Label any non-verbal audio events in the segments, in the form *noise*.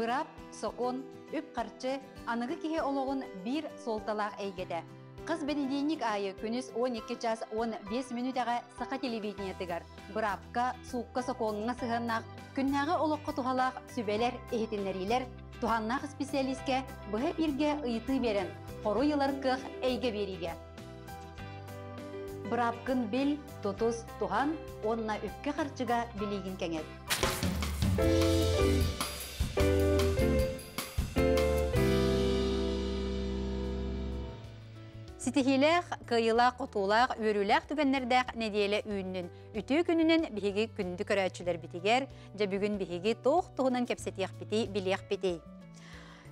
бырап, соон, үп қарчы, анығы кеге олығын бір солталақ әйгеді. Қыз Бенедейник айы күніс 12 час 15 минутаға сақа телевидение тігір. Бырапқа, суққа соқоныңа сығыннақ, күннағы олыққа тұғалақ сүбелер, ехетінлерилер, туғаннақ специалистке бұғы бірге ұйты берін, қору күх әйге беріге. Бырапқын біл, тұтыз, туған, онына үпке қарчыға білеген кәңет. Ситихилэх, кыйылақ, құтулақ, өрүлэх түгеннердәк неделі үйіннің үті күнінен бігі күнді көрәтшілер бітігер, жа бүгін бігі тоқ тұғынан кепсетияқ біті, білияқ бітей.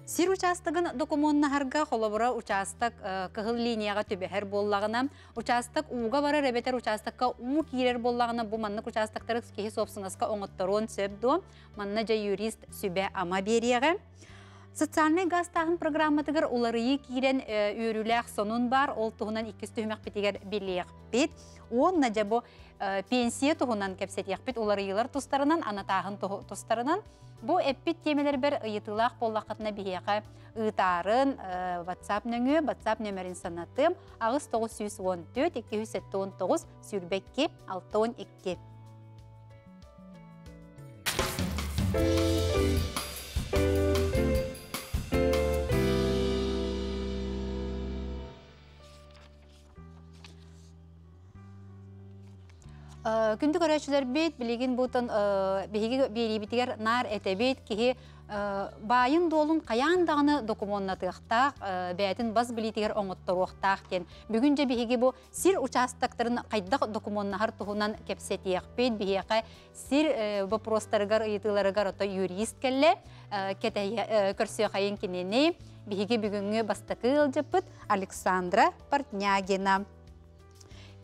Сир участогын докумоннаһарга холобора участок э, кыһыл линияға төбәһәр боллағына, участок уга бара рәбетер участокка у кирер боллағына бу маннык участоктары кеһи собсыңаска оңотторон сөбдо, манна жа юрист сүбә ама берияға. Социальный гастағын программатығыр уларыйы кирен э, үйрүләк сонун бар, ол туһунан 200 түһмәк битигер билек бит. Он нәҗәбо пенсия тұғынан көпсет еқпет олар ұйылар тұстарынан, анатағын тұстарынан. Бұ әппет темелер бір ұйытылақ болақытына бейеғі ұйытарын э, WhatsApp нөңі, WhatsApp нөмірін санатым ағыз 914-279 сүйірбәкке 612. Э, күндү көрөчүлөр бит билигин бутун э, биһиги биирибитигер нар этебит байын э, баайын қаяндағыны каян дагыны документатыахтаах бас билитигер ұқтақ кен. Бүгін жа бейгі бу сир участокторун кайдах документнахар туһунан кепсетиэхпит биһиэхэ сир бұпростарғар ыйытыыларыгар ұта юрист келле қайын кенені бейгі бүгүнгү бастакыыл александра портнягина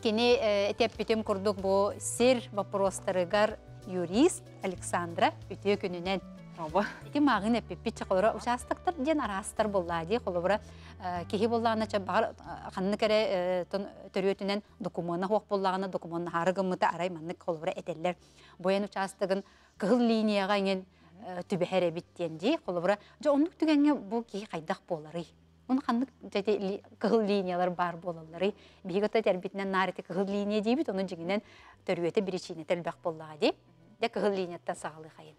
кини э, этеппитим курдук бу сир вопростарыгар юрист Александра үтө күнүнен Оба. магын эп әппеппит чақылыра участықтар ден арастар болла де қолыбыра э, кехи боллана ча бар э, ханны кере төрөтінен документ хок боллағына документ харыгымыта арай манны қолыбыра этеллер. Боен участығын кыл линияга ген түбәһәре биттен де қолыбыра. ондук түгенге бу ки қайдақ болары. Он қандық жете линиялар бар болаллары. Бигата тәрбетінен нарыты кыл линия дейбіт, оның жигинен төрүөтө биричине телбак боллага де. Де кыл линияттан сагалы хайын.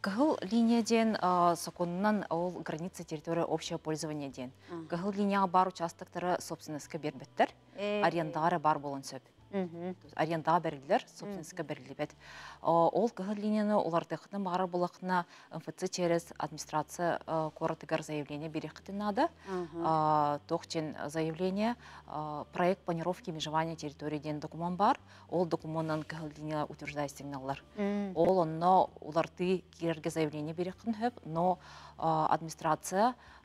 Кыл линия ден соконунан ол граница территория общего пользования дейін. Кыл линия бар участоктары собственностька бербіттір, арендары бар болын сөп арендаға берілдер, собственностьқа берілді бәді. Ол кығыл линияны олардықыны мағары болақына МФЦ через администрация қорытығар заявление береқтін ады. Тоқтен заявление проект планировки межевания территории ден документ бар. Ол документнан кығыл линия сигналлар. Ол онно оларды керерге заявление береқтін хөп, но администрация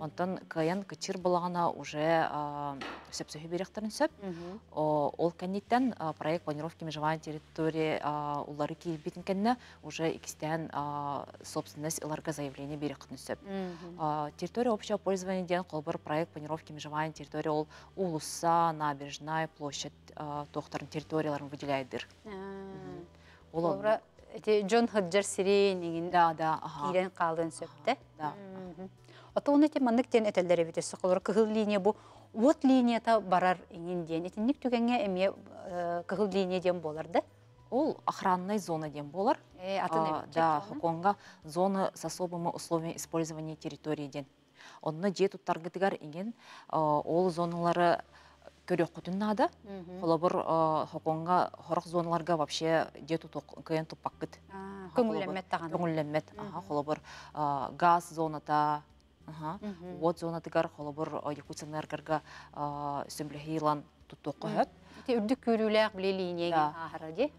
Онтан каян качыр булагана уже сөпсөһү беректерин сөп. Ол кәнеттен проект планировки межевания территории улары киебитин кенне уже екістен собственность иларға заявление беректерин сөп. Территория общего пользования ден қолбыр проект планировки межевания территории ол улыса, набережная, площадь тоқтарын территорияларын выделяйдыр. Ол Джон Ходжер Сирейнигин да, да, сөпті калын Отон эти маннык тен этеллере бите соколор кыгыл линия бу вот линия та барар иңин ден. Этинник түгенге эме кыгыл линия ден болар да. Ол охранный зона ден болар. Э, атын да, хоконга зона с особыми условиями использования территории ден. Онны же туттаргытыгар иген ол зоналары көрөк кутун нада. Холобур хоконга хорок зоналарга вообще же тутук кыен туппаккыт. Көңүллемет таган. Көңүллемет. Аха, холобур газ зоната, Вот зона тыгар холобор якутсаннар карга сөмблехилан туттуққа хөт. Үрдік көрілі ақ білелейінеге ағырады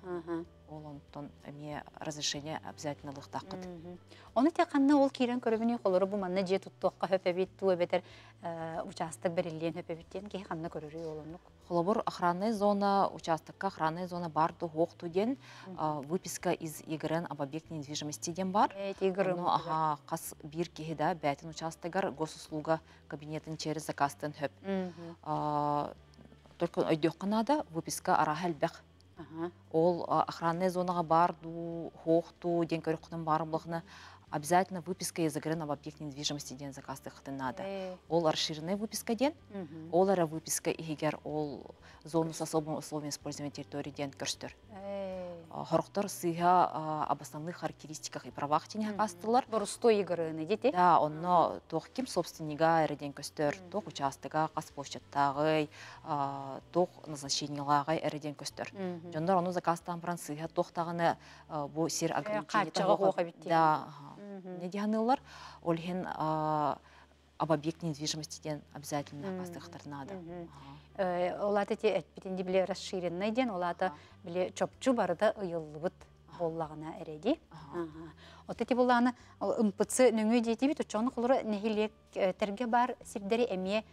ол онтон эме разрешение обязательнылык таккыт оны тек канна ол кирен көрөбүнү қолыры бу манна же туттуокка хөпөбит бетер э, участок берилген хөпөбиттен ки канна көрөрү олонук холобур охранный зона участокка охранный зона бар тухок туден выписка из игрн об объекте недвижимости ден бар ага кас бир кихида бәтин участогар госуслуга кабинетин через закастын хөп только өйдөк кана выписка выписка арахалбах ол охранный зонаға барду хоқту ден көрі құным барлығыны обязательно выписка из игры на объект недвижимости деген заказдықты надо. Э. Ол расширенная выписка ден, ол ара выписка гер ол зону с особым условием использования территории ден көрстір. Э. Хорхтор сыга об основных характеристиках и правах тени қастылар. Борусто игры не дете? Да, онно тоқ ким собственника әріден көстір, тоқ участыға, қас площадтағы, тоқ назначениялағы әріден көстір. Жондар оны заказдан бран сыйға тоқтағыны бұл сер ограничение. бо сир э, Да, неге анылар олхен об объект недвижимости ден обязательно бастықтырнады. Э, олаты те әтпетінде э, біле расширенный ден, олаты біле чопчу барыда ұйылыбыт боллағына әреде. Оты те болағына ұмпытсы нөңі дейді бит, ұчоны құлыры нәхелек э, тірге бар сирдері әме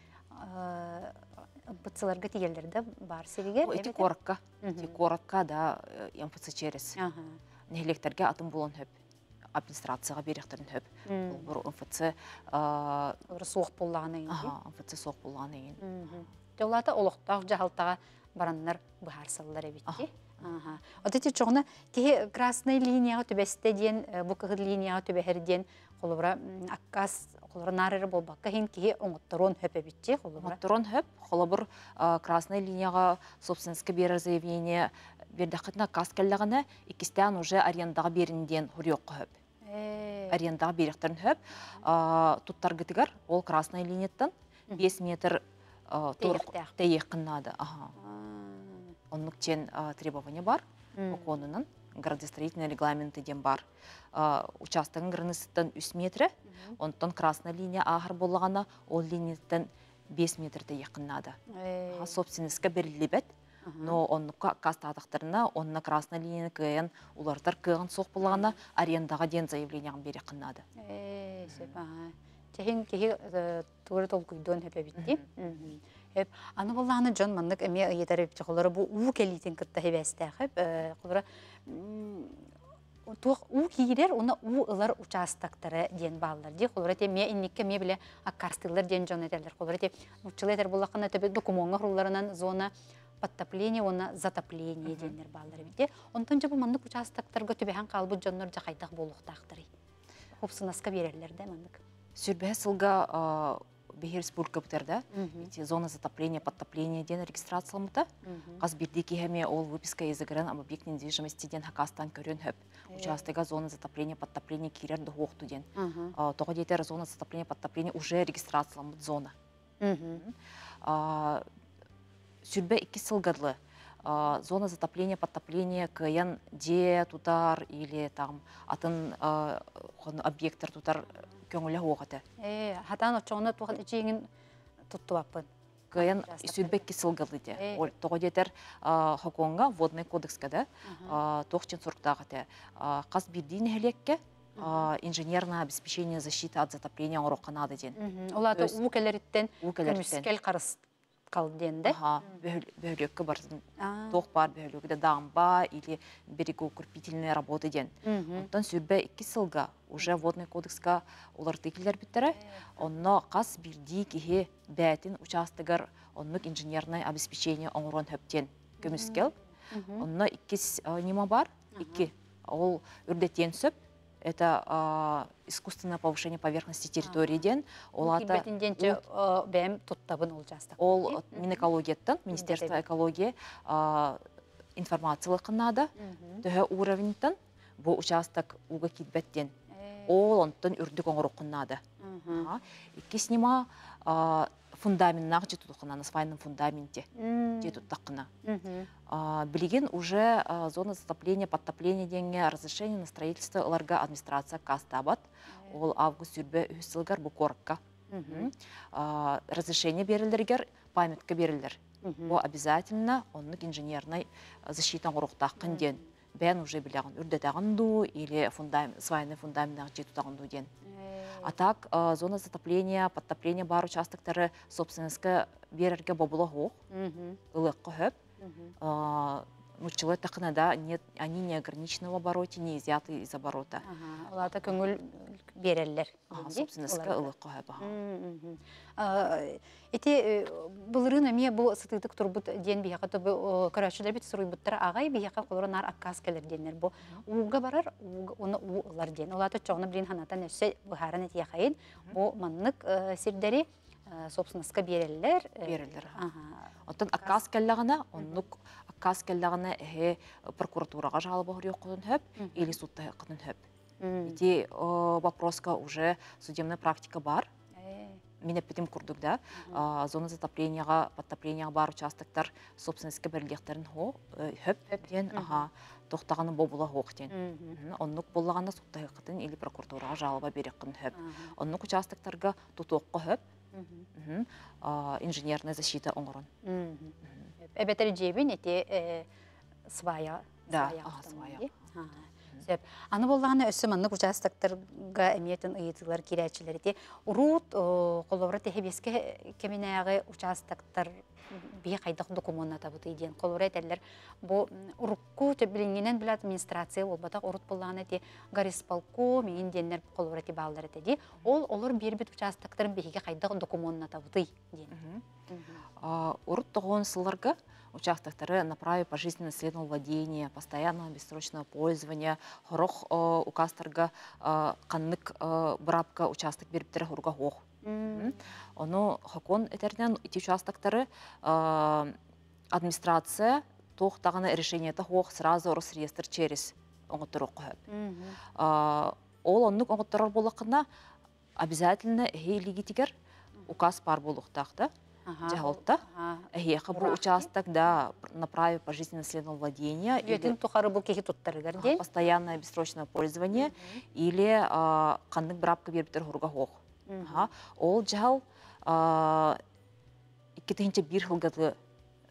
ұмпытсыларға тегелдерді бар сиреген. Өте қорыққа, өте қорыққа да ұмпытсы черес. Нәхилектерге атым болуын өп администрацияға беріқтірін төп. Бұл бұр МФЦ... Соқ болғаны ең? Аха, МФЦ соқ болғаны ең. Деулаты олықтақ жағалтаға бараннар бұхарсалылар әбетті. Ага. Отети жоғына, кеһи красная линияға төбәсте диен, э, бу линияға төбәһер диен, холобра аккас, холобра нарыр болбак. Кеһин кеһи оңотторон хөпе битте, холобра. Оңотторон хөп, холобр красная линияға собственниске берер бердіқытына қас кәлігіні, екістен уже арендаға берінден хурьоқ хөп. Э. арендаға беректерін хөп тұттар гітігір ол красный линияттан 5 метр тәйек Оның оннықтен требование бар қонынан градостроительный регламенті ден бар Участығын граництан 3 метрі онтан красный линия ағыр болғаны ол линияттан 5 метр тәйек қынады э. собственностька берілді но оннукка кас таатактарына онна красная линия кн улартар кыгын сок булагана арендага ден заявлениян бере кыннады техин э, кихи э, тугры тол куйдон хепе битти хеп аны булланы жон маннык эме етерип чыгылары бу у келитин кытта хебесте хеп кулара э, тух у кигерер уна у ден баллар ди холора те ме инникке ме биле аккастылар ден жон этерлер холора те учыл этер булакына төбе докумонга зона подтопление оны затопление дендер баллар бите онтон же бу мандык участоктарга түбәһән калбы жоннор жакайтак болуктактыр хупсынаска берерлер да мандык сүрбә сылга бехер эти зона затопления подтопления ден регистрацияламыта каз бирди ол выписка языгырын об объект недвижимости ден хакастан хөп э. участыга зона затопления подтопления кирер дохукту ден тога дейтер зона затопления подтопления уже регистрацияламыт зона сүрбе икки сылгадлы. Зона затопления, подтопления, каян де тутар или там атын объекттер тутар көңілі оғады? Э, хатан очоңна туған тұтту аппын. баппын. Каян сүрбекке сылгылы де. Э. Ол тоғы детер хоконға водный кодекске де, тоқчын сұрқтағы де. Қаз бірдейін әлекке инженерное обеспечение защиты от затопления ору қанады ден. Олады ұкелеріттен, көміскел қарыс қалденді? Аха, бөлекке барсын тоқ бар бөлекке де дамба, или берегу укрепительной работы ден. Онтан сүрбе екі сылға, уже водный кодексқа олар текілер біттірі, э, онна қас білді кеге бәтін ұчастығыр онның инженерный обеспечение оңырын хөптен көміскел. Онна иккіс э, нема бар, екі ол үрдеттен сөп, это искусственное повышение поверхности территории ден. олата бәм ол жастық министерство экологии, министерство экология информациялыкынада төһө уровеньтан бу участок уга китбеттен э. ол онтон үрдүк надо. икки снима фундамент нақ жету тұқына фундаменте жету уже зона затопления подтопления деңе разрешение на строительство ларга администрация кастабат ол август сүрбе үсілгар букорка разрешение берілдергер памятка берілдер О обязательно оның инженерной защита ұрықтақ бәрін уже білеген үрді тағынду, или свайны фундаментағы жету тағынду ден. Э. А так, э, зона затопления, подтопления бар участоктары собственності берерге бобылы ғоқ, ұлық қөхіп, учылы тақынада нет, они не ограничены в обороте, не изъяты из оборота. Ага, Олата көңіл берелер. Собственно, ска ылы қоға баға. Эти э, бұлырын әме бұл сытыдық тұрбыт ден бияқа тұбы көрәшілер бет сұруй бұттар ағай бияқа қолырын ар акказ келер денер бұл. Уға барар, оны уылар ден. Олата чоғыны білін ханатан өссе бұхарын әті яқайын, бұл маннық э, сирдері э, собственно, ска берелер. ага. Оттан аққас келлағына, оннық кас келдагына эһе прокуратураға жалоба хорёк құтын хөп или судта құтын хөп. Ити вопроска уже судебная практика бар. Э. Мені әппетім күрдік да, зона затопленияға, подтопленияға бар участоктар собственностьке бірлектерін хөп э, ден, аға, тоқтағаны бобула хоқтен. Оннық болағанда сұқтайы қытын или прокуратураға жалоба берекқын хөп. Оннық участоктарға тұтуққы хөп, инженерная защита оңырын. Эбетер жебин эти сұвая. Да, свая. Сөп. Аны боллағына өсім анны күжастықтырға әмиетін ұйытылар керәтшілер де. қолуыры қолыбыры тәхебеске кемінәғы ұжастықтыр бие кайдах документ табыт иден колура этеллер бұл урукку төбилиңинен бил администрация ол батак орут буллаган эти горисполку миин деннер колура ти баалдар этеди ол олор бирбит участоктарын беге кайдах документ табыты ден урут тогон сыларга участоктары направи пожизненно следного владения постоянного бессрочного пользования хорох э, указтарга э, каннык э, брабка участок бериптер урга Оно хакон этернен ити участоктары администрация тоқтағаны решение тахуақ сразу орыс реестр через оңыттыру қойып. Ол оннық оңыттырар болақына обязательно әйе легитигер указ пар болықтақты Жағылтта. Әйе бұл участок, да, на по пожизненного наследного владения. Етін тұқары бұл кеге тұттарыдар, де? Постоянное бессрочное пользование или қандың бірапқы бербітір ғұрға Ол жағыл иккетенче бир хылгаты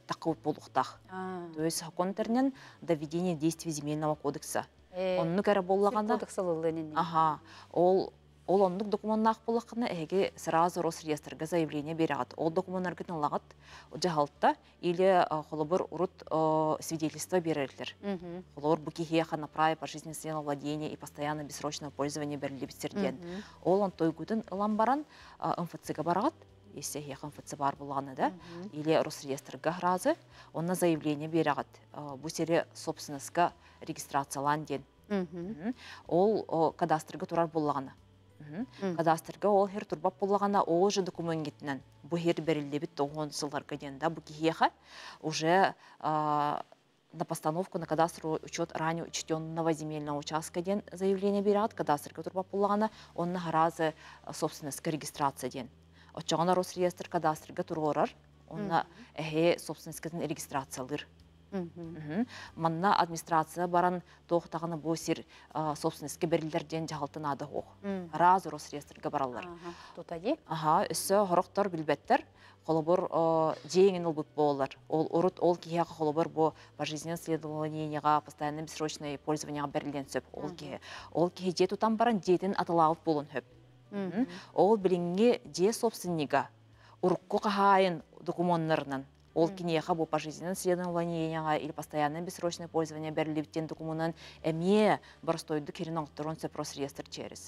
таккыбыт болуктах. То есть хакон тернен доведение действий земельного кодекса. Э, Онны кәрі боллағанда... Кодекс Ага. Ол Олондық документтақ болақына әге сразу Росреестрге заявление береді. Ол документтар күтін лағыт жағалтта или қолыбыр э, ұрыт э, свидетельство берерлер. Қолыбыр бұкихе хана право по жизненному владение и постоянно бесрочное пользование беріліпстерген. Ол он той күтін ұлан э, МФЦ-ға барағат, есе яқын фыцы бар болғаны да, или Росреестрге ғразы, онна заявление берағат. Бұл сере собственностьқа регистрацияланден Ол кадастрға тұрар болғаны. Кадастрга ол хер тұрбап болағана ол жүрді документ гитнен. бұ хер берілді бит тоғон сылғар көден, да уже на постановку на кадастру учет ранее учтен земельного участка ден заявление берат, кадастрга турбап боллагана он на разы собственность регистрация ден. на Росреестр кадастрга турорар, онна әхе э собственность регистрациялыр. Манна администрация баран тоқтағыны босер собственностьке берілдерден ады оқ. Раз Росреестрге баралар. Тутади? Ага, үсі ғырықтар білбеттер, қолыбыр дейінген ұлбыт болар. Ол ұрыт, ол кейегі қолыбыр бұ пожизнен следованияға, постоянным бесрочны пользованияға берілден сөп. Ол кейі. Ол кейі де тұтан баран дейтін атылағып болын хөп. Ол білінге де собственника, ұрыққы қағайын документарынан Ол кинеха қабу пожизненным средом или постоянное бессрочное пользование бәрліптен докумунан әме барстойду керин оңтырон сепрос реестр через.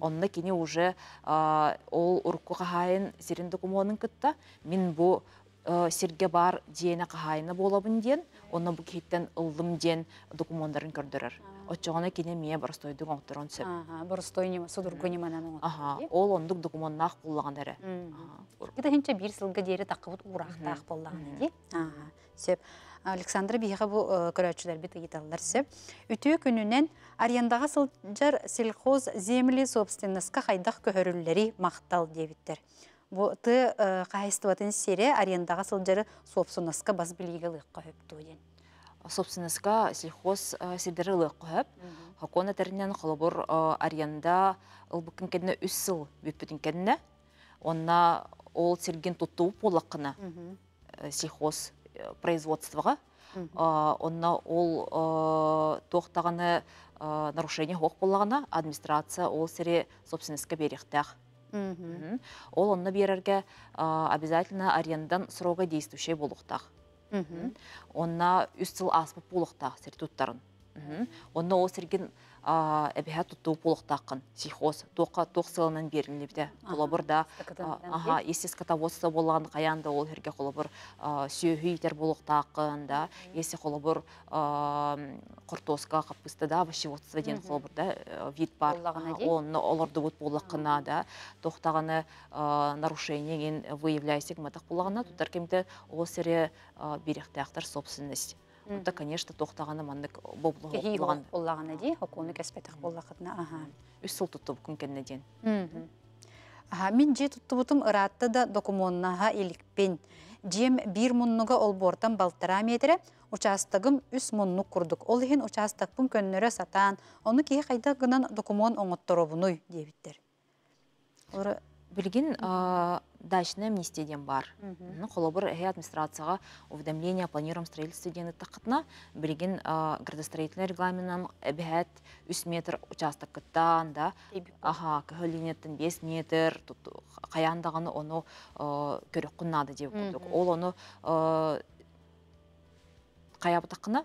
Онында кине уже ол урку кахайын серин докумунын кытта. Мин бу Э, серге бар дені қағайыны болабын ден, оны бұ кейттен ұлым дейін документарын көрдірір. Отчығына кене мен бұрыстойдың оқтырын сөп. Бұрыстой нема, судыр көне Аха, ол документын ақ болған дәрі. Кеді хенче бір сылғы дері тақыбыт ұрақтақ болған дей. Сөп. Александр бейіға бұл э, көрәтшілер біт ұйталылар сөп. Үті күнінен арендаға сылжар селхоз земли собственностқа қайдақ көрілілері мақтал дейбіттер ты кайстыбатын э, сере арендаға сылжары собственностька бас билиге лыкка хөптүен. Собственностька сельхоз э, сидеры лыкка хөп. Хакона тернен холобор э, аренда ылбыкын кенне үссыл бүппүтүн кенне. Онна ол селген туттуу полакына сельхоз производствога. Онна ол тоқтағаны нарушение хоқ болағына администрация ол сере собственностька беректах. Ол онны берерге обязательно арендан сұрауға действующий болуқтақ. Онна үстіл аспы болуқтақ сертуттарын. Оны ол серген әбіға тұтту болықтақын, сихоз, тоқа тоқ сылынан берінлебді. Қолабыр аға, есес катаводса болған қаянда ол әрге қолабыр сөйі етер болықтақын, да, есі қолабыр құртосқа қапысты да, ващеводство ден қолабыр да, вид бар. Оны оларды бұт болықына да, тоқтағаны нарушениеген э, выявляйсек, матақ болығына, тұттар кемді ол сере беректі ақтар собственность. Онда, конечно, тоқтағаны мандык боблы болған. Оллағаны де, оқуыны кәспетіқ боллақытына. Аха. Үс сыл тұттып күнкенне ден. Аха, мен же бұтым ұратты да докумоннаға елікпен. Жем бір мұнныға ол бортан балтыра метрі, ұчастығым үс мұнны құрдық. Ол ең бұн көннері сатан, оны кейі қайда ғынан докумон оңыттыру бұнуй, дебіттер. Білген дачная министеден бар. бір әй администрацияға уведомление планируем строительство дені тақытына білген градостроительный регламентнан әбіғәт 3 метр участок күттан, да, аха, 5 метр, қаяндағыны оны көрек құннады деп Ол оны қаябы тақына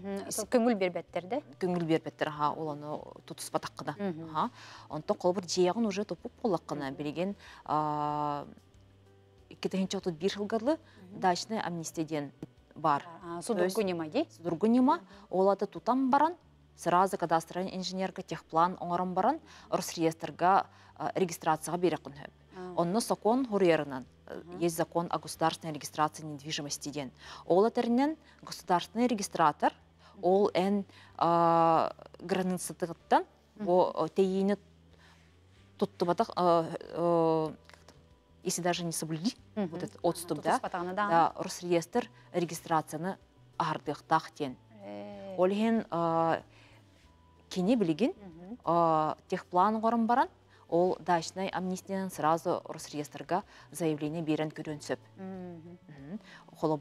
көңіл бербеттер де көңіл бербеттер ха ол аны тутуспатаккына ха онтон колбур жээгин уже топуп колаккына билген кетехинче отут бир жылгарлы дачный амнистиден бар судургунима де судургунима ол аты тутан баран сразу кадастр инженерка техплан оңорон баран росреестрга регистрацияға береккун хөп онно сокон хуриерынан э, есть закон о государственной регистрации недвижимости ден ол государственный регистратор ол ән границатыгыттан о тұтты туттубатак если даже не соблюди вот этот отступ да да росреестр регистрацияны ардыктах э. Ол олхен кене билигин техплан ғорым баран ол дачный амнистиян сразу Росреестрга заявление берен Қолы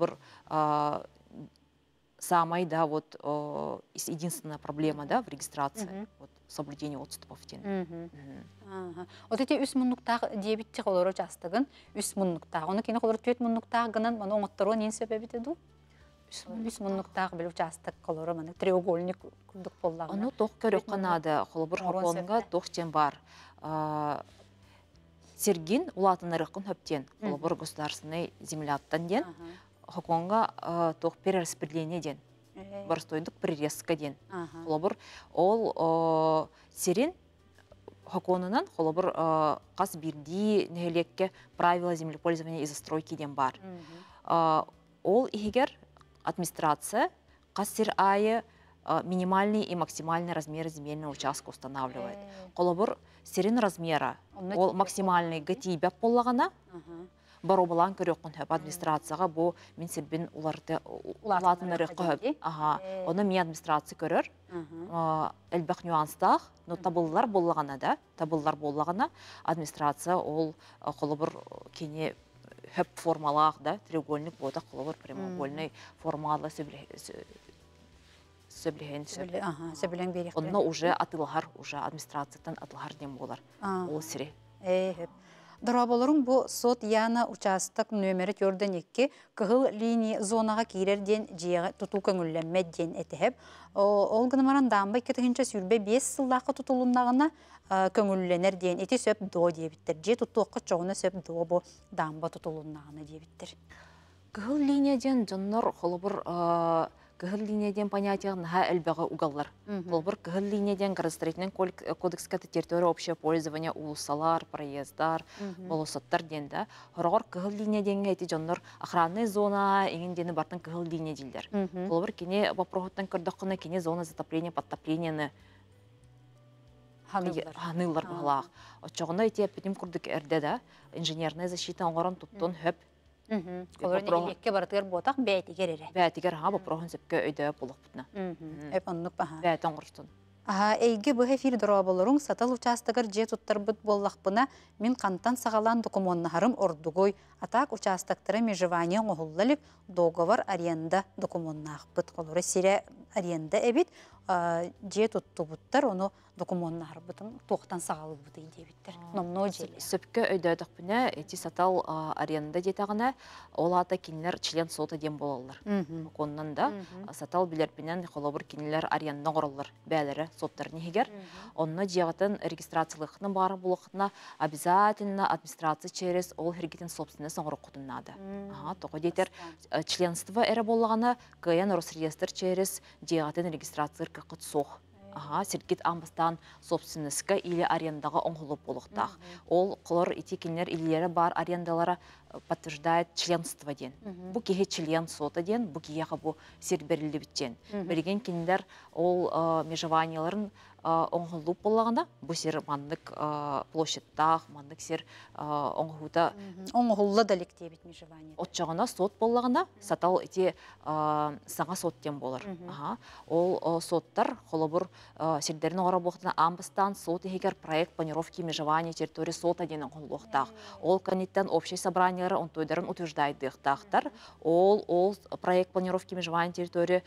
самой, да, вот э, единственная проблема, да, в регистрации, mm -hmm. вот, соблюдение отступов тен. Mm -hmm. Mm -hmm. Вот эти үс мұннықтағы дебетте қолыры жастығын, үс мұннықтағы, оны кені қолыры төт мұннықтағынан, мұны оңыттыру нен сөбәбі деді? Үс мұннықтағы біліп жастық қолыры, мұны треугольник күндік болдағы. Оны тоқ көрек қанады, қолыбыр қолыңға тоқ тен бар. Сергин э, улатын ырықын хөптен, қолыбыр государственный земляттан ден хоконга э, тох перераспределение ден Барстойдук прирезка ден холобур ол э, серин хоконунан холобур э, кас бирди нелекке правила землепользования и застройки ден бар ол игер администрация сир айы минимальный и максимальный размер земельного участка устанавливает. Колобур серин размера, ол максимальный гатибя поллагана, баробалан көрөккүн хөп администрацияга бу мен себин уларды оны мен администрация көрөр элбэх нюанстах но табыллар боллагана да табыллар боллагана администрация ол колобур кини хөп формалах да треугольник бода формалы прямоугольный формала сөбілеген сөбілен берек Оны уже атылғар уже администрациядан атылғар дем болар ол Дұраболырың бұл сот яна участок нөмірі көрден екке кығыл линия зонаға кейлерден жияғы тұту көңілленмедден әтіхіп. Ол ғынымаран дамбай кетігінші сүрбе 5 сылдақы тұтылымнағына көңілленер дейін әті сөп до дейбіттір. Же э, тұтуққа чоғына сөп до бұ дамба тұтылымнағына дейбіттір. Кығыл линия ден қолы бұр кыһыл линияден понятиягын наһа элбэҕэ угаллар. Ол бир кыһыл линияден градостроительный э, кодекска территория общего пользования улусалар, проездар, болосоттар диэн да. Хорогор кыһыл линияденге эти жоннор охранный зона эңин дени бартын кыһыл линия дилдер. Ол бир кине вопрохоттан көрдөккүнө кине зона затопления, подтоплениены ханылар баһалаах. Очоғуна эти эппитим курдук эрде да инженерная защита оңорон туттун хөп Оларын екке баратығыр ботақ бәйтігер әрі. Бәйтігер ға бұпырағын сөпке өйді бұлық бұтына. Әп оннық баға. Бәйті оңғырстын. Аға, әйгі бұғы фир дұруа болырың, участығыр же тұттар бұт боллақпына, мен қантан сағалан документнарым ордугой, атақ участықтары межевание оғылылық договор аренда документнақ бұт. Олары сире аренда әбет, жет ұтту бұттар, оны документын арбытын тоқтан сағалы бұты идебіттер. Номно желе. Сөпкі өйдөдік бүне, әти сатал аренда детағына, ол ата кенілер член соты дем болалар. Қонынан да сатал білер бінен қолабыр кенілер аренда ғоралар, бәлірі соттар негер. Оны жеғатын регистрациялықының бары болықына, обязательно администрация через ол хергетін собственны соңыры құтынады. Тоғы детер э, членство әрі болағына, КН Росреестр через жеғатын регистрациялық сиркке құтсоқ аға сергет амбыстан собственностька или арендаға оңғылып болықтақ. Ол құлар итекенлер илері бар арендалары э, подтверждает членство ден. Бұ кеге член соты ден, бұ кеге бұ серберлі біттен. Бірген кендер ол э, межеванияларын оңғылып болағында бұсер мандық площадтақ, мандық сер оңғыта оңғылы да лекте бит отчағына сот болағында сатал те саңа соттен болыр. ол соттар холобур сердерин ора боқтына амбыстан сот егер проект планировки межевание территории сота денен оңғылықтақ ол каниттен общий собраниялары онтойдарын утверждайды ол ол проект планировки межевание территории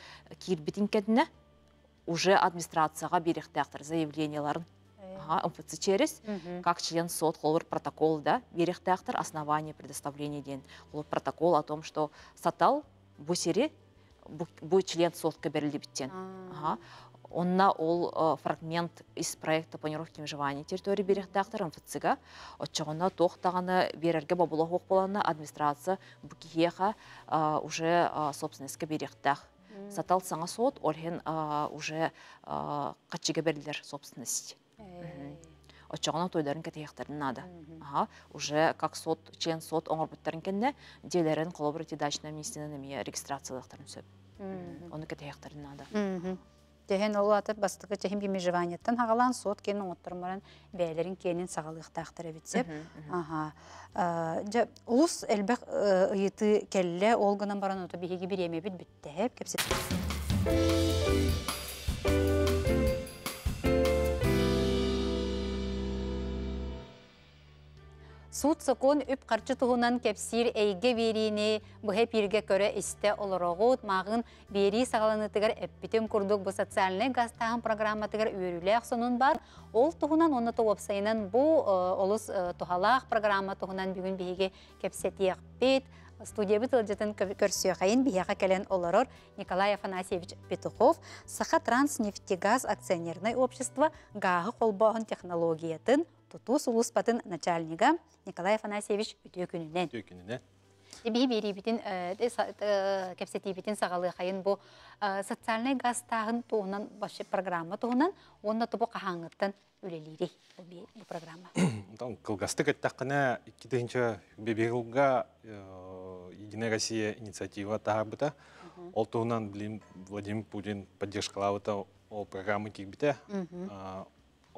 уже администрацияға ақтыр заявленияларын э. МФЦ через, как член сот протокол, да, ақтыр, основание предоставления ден. протокол о том, что сатал, бусери, бу член сот каберлибиттен. біттен. Онна ол э, фрагмент из проекта планировки межевания территории берехтахтар МФЦ-га, отчығына тоқтағаны берерге бабылы боланы администрация э, уже собственность каберехтах сатал саңа сот олхен уже качыга берилер собственность очоғона тойларын кетеяқтарын нада. Ага, уже как сот, сот бұттарын кенде, делерін қолабыр дачная министерінің регистрациялықтарын сөп. Оны кетеяқтарын нада. Тehen ол атып бастығы тehen бемежеванеттен хағалан сот кенін оттырмарын бәйлерін кенін сағалықтақтыр әбітсеп. Улыс әлбәқ ұйыты э, кәлі олғынан баран оты бігеге бір емебіт бүттәіп, кепсет. Суд сокон үп қарчы туһунан кепсир әйге берини бұхе пирге көрі істе олорогут мағын бери сағаланытыгар эппитим курдук бұ социальный программа программатыгар үйрүлээх сонун бар. Ол туһунан оны тоопсайынан бу э, олус э, тухалаах программа туһунан бүгүн биһиге кепсетиэх бит. Студия бытылжытын көрсүйәқайын бияға кәлен оларор Николай Афанасьевич Петухов, Саха Транснефтегаз акционерный общество, ғағы қолбағын технологиятын, тутус улус батын начальнига Николай Афанасьевич үтө күнүнен. Үтө күнүнен. Деби берибитин кепсетибитин сағалы қайын бұ социальный ғаз тағын тұғынан, башы программа тұғынан, онында тұбы қағаңыттан үлелері бұл программа. Қылғасты *coughs* кәттақына 2-дінші бебегілға Единая Россия инициатива бұта. Ол туғынан Владимир Путин поддержкалабыта ол программы кегбіте.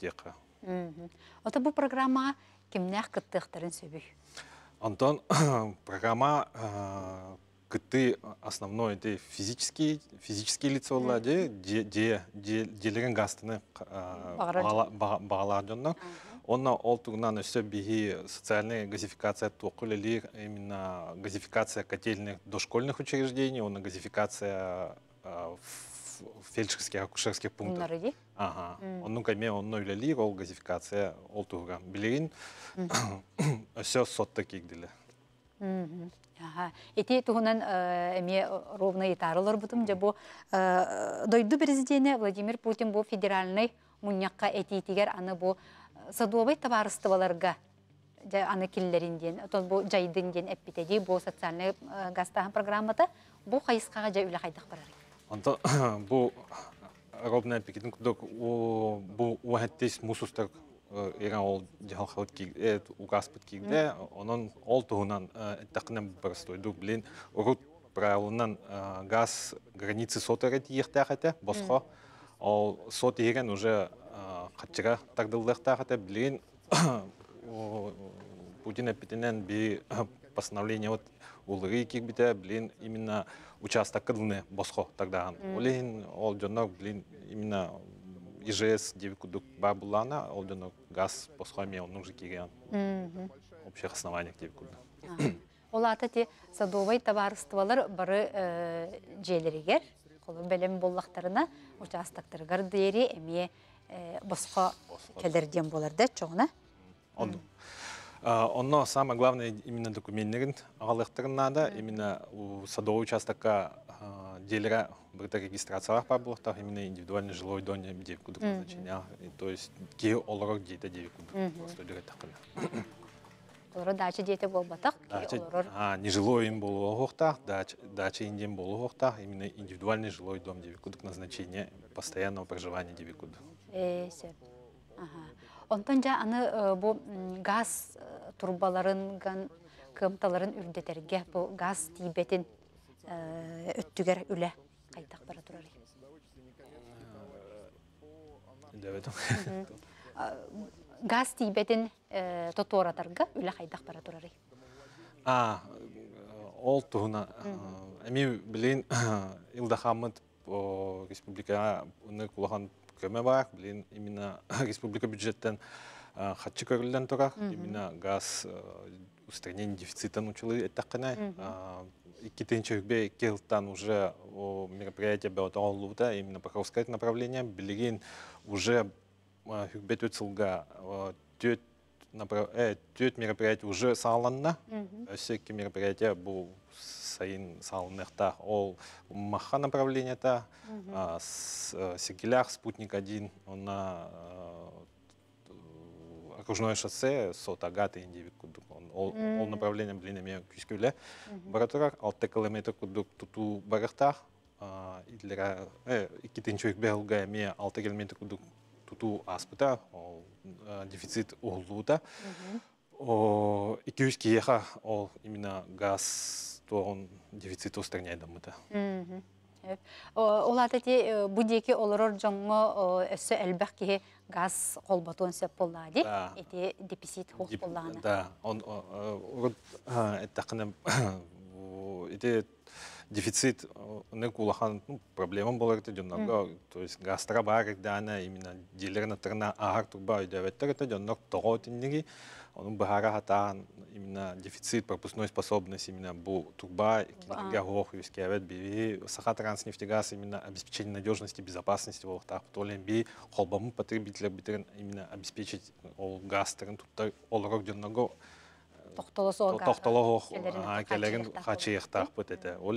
диэка. Ота бу программа кимнях кыттыахтарын сөбүй? Антон, *clears throat* программа э, кытты основной де физический, физические лица олла де, де, делеген гастыны э, бағалардонна. Онна ол тугунан өсө биһи социальная газификация туокул или именно газификация котельных дошкольных учреждений, онна газификация э, фельдшерский акушерский пункт Нарыди? Ага. Он ну кайме он ол газификация ол туга. Билигин *coughs* все сотта кигдиле. Ага. Эти тугунан эме ровно итарылар бутым же бу э, э, дойду президенте Владимир Путин бу федеральный муньякка эти тигер аны бу э, садуабай товарстволарга аны киллеринден, тон бу жайдынден эппитеди бу социальный гастахан программата бу хайыскага жа үле хайдық барар. Анда *coughs* бу робна пикитин кудок о бу уһаттис мусустар э, ирен ол жал халык э, кигде угас бит кигде онон ол тугунан э, тақнам барстойду блин урут правилынан газ границы сотерет ехтахате босхо ол сот еген уже қатчыра тагдылдахтахате блин *coughs* Путин апитинен би *coughs* постановление вот улыры кигбите блин именно участок кылны босхо тогда улин ол жөнө блин именно ижс девикудук бабулана ол жонок газ босхо ме он же кеген общих основаниях девикуда ол ата те садовый товарстволар бары э, желеригер белем бәлем боллақтарына участоктаргар эме э, босхо келерден болар да Оно самое главное именно документнерин надо именно садового участка дилера брать регистрацию бар болықтақ, именно индивидуальный жилой дом деп куда значения, то есть олорок где это деп куда просто дүрет тақына. Оларок дача дети был батақ, ке оларок? А, не жилой им болу оқтақ, дача индем болу оқтақ, именно индивидуальный жилой дом деп күдік назначения постоянного проживания деп күдік. Э, сеп. Ага. Онтан жа аны э, бу газ э, турбаларын ган кымталарын үрдетерге бу газ тибетін э, өттүгер үле кайтак бара турар. Газ тибетин тоторатарга үле кайтак бара турар. А, ол туна. Эми билин *coughs* Илдахамыт республика ны кулахан көмө бар, билин именно *laughs* республика бюджеттен хатчы көрүлдөн турак, именно газ э, устранение дефицита учулы этакына. Ики тенчербе келттан уже мероприятие беотолуда именно по направление, билин уже хүкбет өтсылга төт э, төт мероприятие уже саланна. Всякие мероприятия бұл сайын салынықта ол маха та сигилях э, спутник 1 она э, окружное шоссе сот агаты индивид кудук ол ол направление блинеме күйскүле баратурак алты километр кудук туту барықта и икитинчүк белга ме алты километр кудук туту аспыта ол э, дефицит улута о 200 киеха ол именно газ тоғын дефицит Олады де, те будеки олорор жоңго өсө элбэх кихи газ колботуон сөп болады, әте дефицит хух болады. Да, он урут әте дефицит не кулахан ну, проблемам болар эти то есть гастра бар дана именно дилерна тырна агар турба өйдөбөттөр эти он бахара именно дефицит пропускной способности именно бу турба кингагох юскевет биви транснефтегаз именно обеспечение надежности безопасности в толен би холбаму потребителя битрен именно обеспечить э, ол газ тут ол рок денного тоқтолох келерин качыйыктаах бут это ол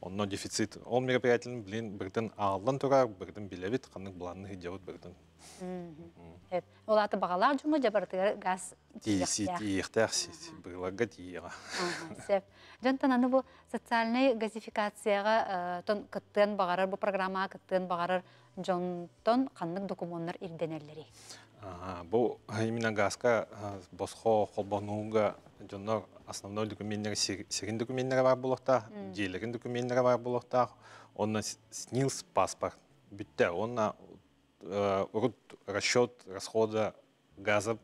он но дефицит он мероприятий блин бирден аалдан тура бирден билевит ханык буланны хидебит бирден Олаты э, бағалар жұмы жабыртығыр газ Тиісі, тиіқтәқсі, бұғылағы *laughs* тиіға. Сәп. Жонтан аны бұл социальный газификацияға тон кыттын бағарар, бұл программа кыттын бағарар жонтон қанның документтер ирденелері. Бұл именно газға босқо қолбануға жонно основной документтері сегін документтері бар болықта, желігін документтері бар болықта, онна СНИЛС паспорт бүтті, онна Э, расчет расхода газа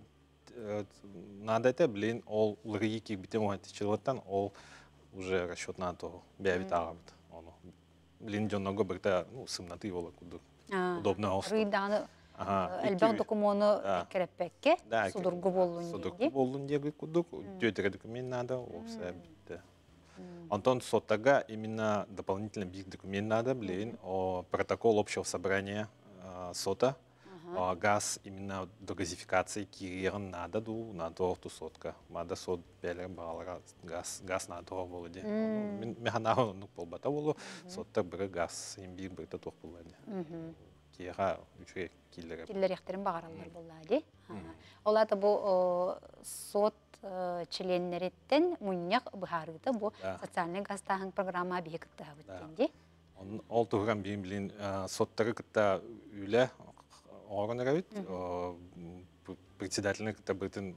э, надо это, блин ол логики битем уанти чилаттан ол уже расчет на то бявит агабыт оно блин жонного бирте ну сымнаты бола э, куду удобно ол рыйданы элбек докумону керепекке судургу болун судургу болун деги кудук тетер документ надо опса битте Антон Сотага именно дополнительно биг документ надо, блин, о протокол общего собрания сота. Газ именно до газификации кирирен надо до на дорту сотка. Мада сот газ газ на тор болуди. Механау ну болу сотта бір газ имбир бірті тұқ болады. Кира киллер. Киллер Олата бу сот э, членнереттен муньяк бу социальный газ программа программа бекитте. Ол э, соттары күтті үйлі оғырын әрәуіт, председателіні күтті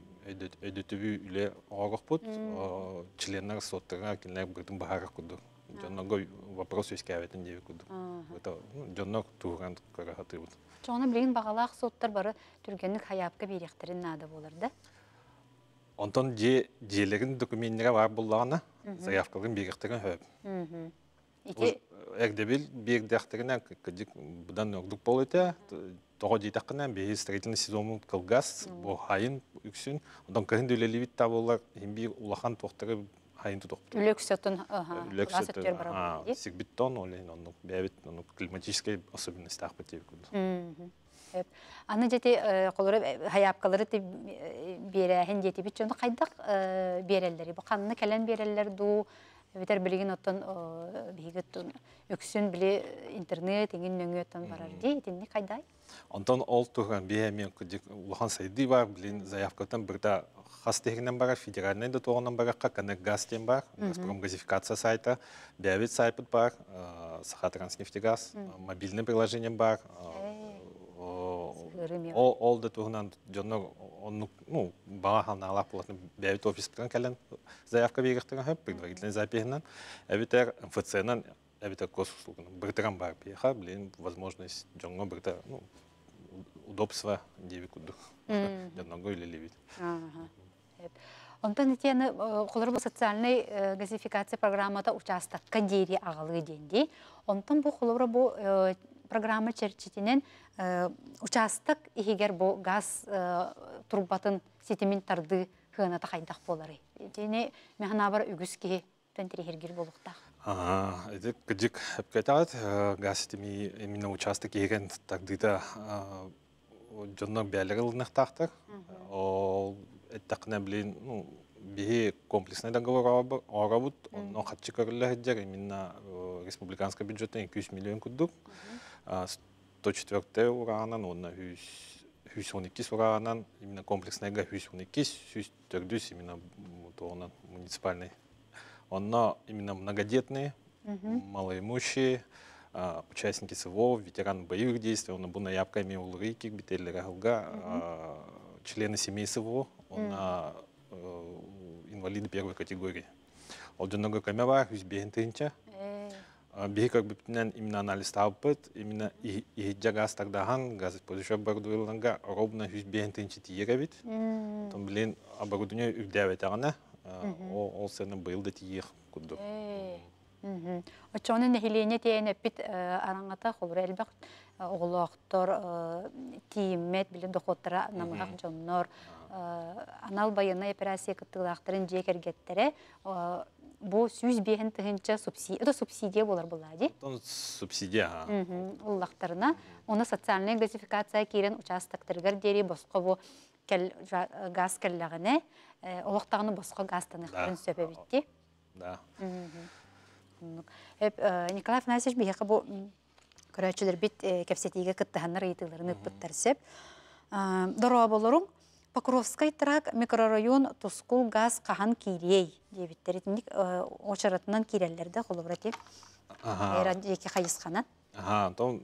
үйлі оғырық бұд, членлер соттарына келінлер бағарық күді. вопрос өске әветін дейі күді. Жонног туғыран қарағаты бұд. білген бағалақ соттар бары түргеннің хаяпқа беректерін нады болырды? Онтон жиелерін документтері бар Эгдебил бек дәхтегенә кедик будан ногдук бол ите. Э, того дитақына бе строительный сезонын кылгас, бу хайын үксін, одан кын дөлелевит та болла, химби улахан тохтыры хайын тутоп. Үлексөтүн, аха. Үлексөтүн. А, сик биттон олен онун бебит, онун климатический особенность так бетеп күн. Аны жети колоры э, э, хаяпкалары ти берәһен жети бит, чөнки кайдак берәлләре. Бу канны кәлән берәлләр ду, Бетер билигин оттон бигит өксүн интернет иңин нөңі оттон барар ди тинни қайдай? Онтон ол тұрған бе, мен сайды бар билин заявкатан бирда бірді тегинен бар, федеральный да тогонун бар, қанек газ тен бар газпром газификация сайта бәвет сайпыт бар э, сақа транснефтегаз мобильный приложенен бар э, Ол да туһунан жонно онну ну баа хана алак болатын бәбит офистан заявка бегертен әбитер ФЦнан әбитер бар блин возможность жонго биртә ну удобство Онтан э, социальный э, газификация программата участок бұл бұл программа черчитинен э, участок егер бұл газ э, турбатын ситимин тарды хына тахайдах болары. Тени механабар үгүс ки тентрихергир болуктах. Аа, эдик кдик хепкетат э, газ ситими именно участок ихиген тагдыта жонно бәлігілінік тақтық. Ол әттақына білейін, ну, комплексный договор орабут, он қатшы көрілі әддер, именно республиканский бюджеттен 200 миллион күддік. 104 ураанан онна хүс он экис ураанан именно комплекснайга хүс он экис хүс төрдүс именно тоонан муниципальный онно именно многодетные малоимущие а, участники СВО, ветеран боевых действий, он буна япками улры кикбителлер агалга, а, члены семьи СВО, он а, э, инвалид первой категории. Олденога камера, үзбегентенча, Бихи как бы именно анализ талпыт, именно и джагас тогда хан газет позиция оборудования ровно жүз бентин читиеровит. Там блин оборудование үрдәвет ағана, ол сені бұйылды тиек күдді. Очоны э. нәхилене тейіне бит э, араңата қолыр э, әлбәқ оғылуақтор тиіммет білін доқоттыра намығақ жоннор. Анал байына операция күттігілақтарын жекергеттері Бұл 100 бехен түгінші субсидия, субсидия болар болады. субсидия. Мм, уллактарына оны социальная газификация керен участоктаргар дери босқа бу э, газ келлегене, улактагыны э, босқа газтаны хөрүн сөпе бітті. Да. Мм. Эп э, Николай Фанасьевич бехе бу көрәчелер бит кепсетиге кыттаһаннар әйтелерне бүттәрсеп. Дорога болоруң Покровской трак микрорайон Тускул газ қахан кирей дебиттеритник э, очаратынан киреллерде холобрати. Ага. Эрадеки хайысхана. Ага, то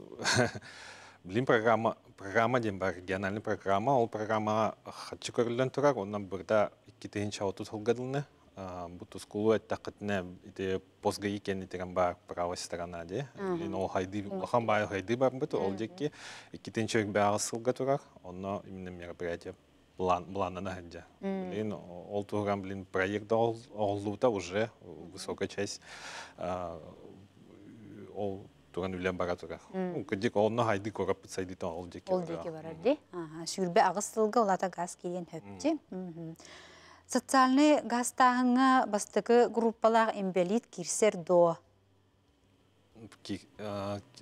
*laughs* билим программа программа дем бар региональный программа, ол программа хатчы көрүлгөн турак, ондан бирда 2-нчи отуз холгадылны. Э, бу Тускулу эттакытны ите позга екен деген бар правая сторона де. Лин ол хайды, охан бай хайды бар бит, ол деки 2-нчи бага сылга турак, онно именно мероприятие плана нагенде. Блин, ол туган блин проект оллута уже высокая часть ол туган үлән бара тура. Кедик олны хайды корап сайды та ол деке. Ол деке барарди. Аха, сүрбе агыс тылга улата газ килен хөпти. Социальный газ тагына бастыгы группалар имбелит кирсер до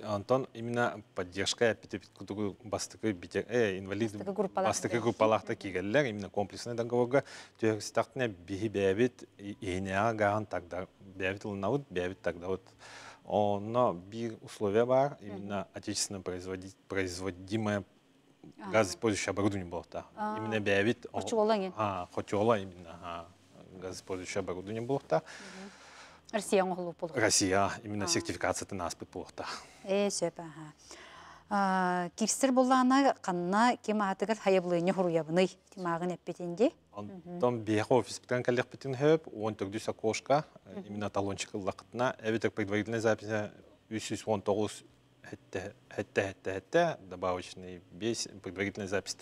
Антон, именно поддержка аппетитку бастыкы битек э инвалид бастыкы группалахта кигеллер именно комплексный договорга төхстактына биһи бэбит иһинеа гаган тогда бэбит лынаут бэбит тогда вот но бир условия бар именно отечественно производимое газ оборудование было та именно Хочу хочуола именно газ использующее оборудование было та Россия именно э, болу. Россия, именно сертификацияты наспыт болуқта. Э, сөп, аға. Кирстер боллана қанына кем атығыр хайабылы не тимағын әппетенде? Онтон бияқы офис біткан кәлек бітін хөп, 14 кошка, именно талончик лақытына, предварительная запись 319 э, добавочный 5 запись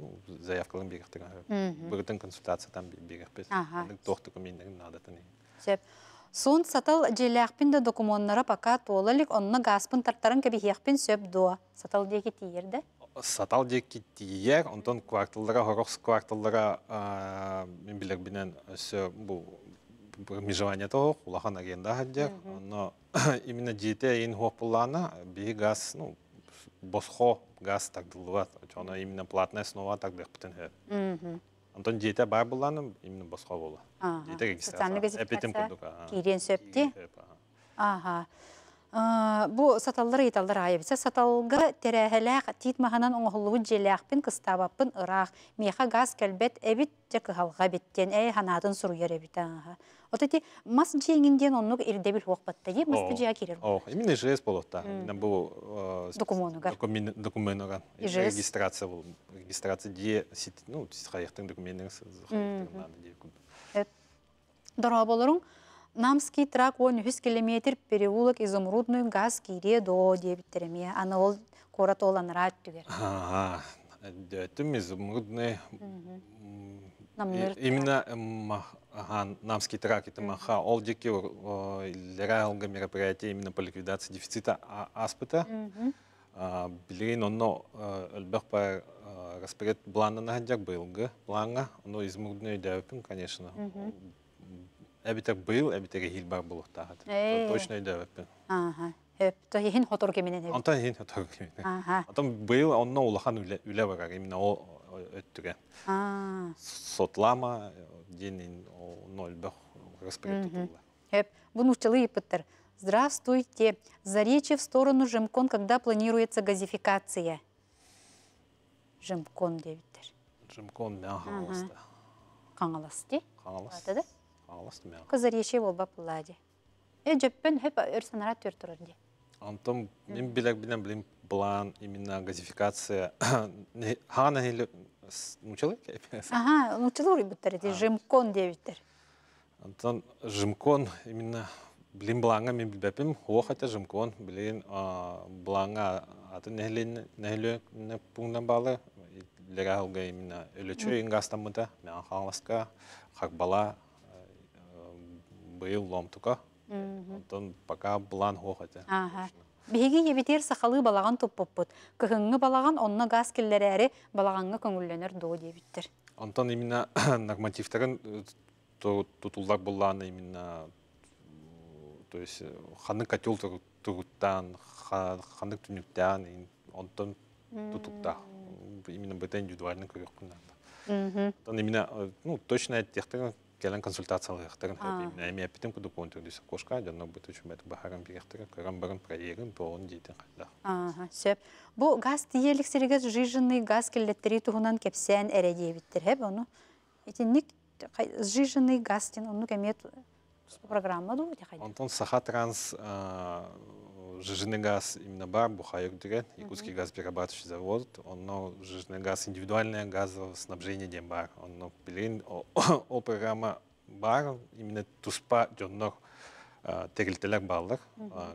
ну, заявкалын бегер тыган. Бүгүн консультациядан бегерпиз. Тохтук менден надатын. Сеп. Сон сатал желяқпин да документнара пока толалик онна гаспын тартарын кеби хияқпин сөп дуа. Сатал деки тиерде? Сатал деки тиер, онтон кварталдара, хорокс кварталдара мен білер бінен сө бұл межевание тоқ, улахан агенда хаддер. Но именно дете ин хопулана, би газ, ну, босхо газ так дылват. она именно платная снова так дэх пытын Антон дете бай буланым именно босхо болу. Дете регистрация. Эпетем курдук. Кирен сөпти. Ага. Бу саталлар италлар айып. Саталга терәһәләх тит маханан оңғылуын желәхпен кыстабаппын ұрақ. Меха газ кәлбәт әбит тәкыһалға биттен әй ханатын сұру еребит. Вот эти масс джейгинден он нук ирдебил хуақпаттайы, масс джейга керер. О, именно ИЖС болотта. Бұл документоган. Регистрация бұл. Регистрация де, ну, сихаяқтың документің сызық. Дорога болырың, Намский трак 100 километр переулок изумрудный газ кире до дебиттереме. Аны ол корат олан рат Ага, дөтім изумрудный... Именно Ага, намский трак и тамаха, ол декюр, э, лерайлга мероприятие именно по ликвидации дефицита аспыта. Билерин онно өлбәк э, пар э, распоряд бланна нахадяк плана, планга, из измурдны дәвіпін, конечно. Әбітер быйл, әбітер ехил был, бұлықтағат. Точно дәвіпін. Ага. То хин хотор кеменен. Антон хин хотор кеменен. Ага. Атам быйл онно улахан үлә барар, именно ол өттүге сотлама денин нольбах распорядителла. Эп, бун ұшчылы епіттір. Здравствуйте. Заречье в сторону Жемкон, когда планируется газификация? Жемкон девиттер. Жемкон э, мен қаңаласты. Қаңаласты? Қаңаласты. Қаңаласты мен. Кызаречье бол бапылады. Э, жеппен хеп өрсанара төр тұрынды. Антым, мен білек білем білем была именно газификация *clears throat* ханагил мучелык *laughs* ага мучелур биттер ди жымкон дебиттер антон жымкон именно билин булаңа мен билбепим о хотя жымкон а булаңа аты нехлен не пундан балы легалга именно өлөчө ингастамыда мен хаңласка хакбала э, э, быйыл ломтука антон пока блан о ага Биһиги ебитер сақалы балаған туппуппут. Кыһыңгы балаған онна газ әрі балағанга көңілленер доо дебиттер. Антон, именно *coughs* нормативтерин э, тұтылдар булланы именно э, то есть ханны э, котел тұрғыттан, ханны түніктен, онтан тұтылда. Именно бетен индивидуальный көрек күнлерді. Тон именно, ну, точно тектен келен консультациялыктарын хәдим әми бу газ тиелик сирге газ келлеттери тугунан кепсен транс жирный газ именно бар, Бухаек Дюрет, Якутский mm -hmm. газперерабатывающий завод, он жирный газ, индивидуальное газовое снабжение дем бар, он пилин, о *coughs* программа бар, именно туспа дюннор тегилтелер баллар,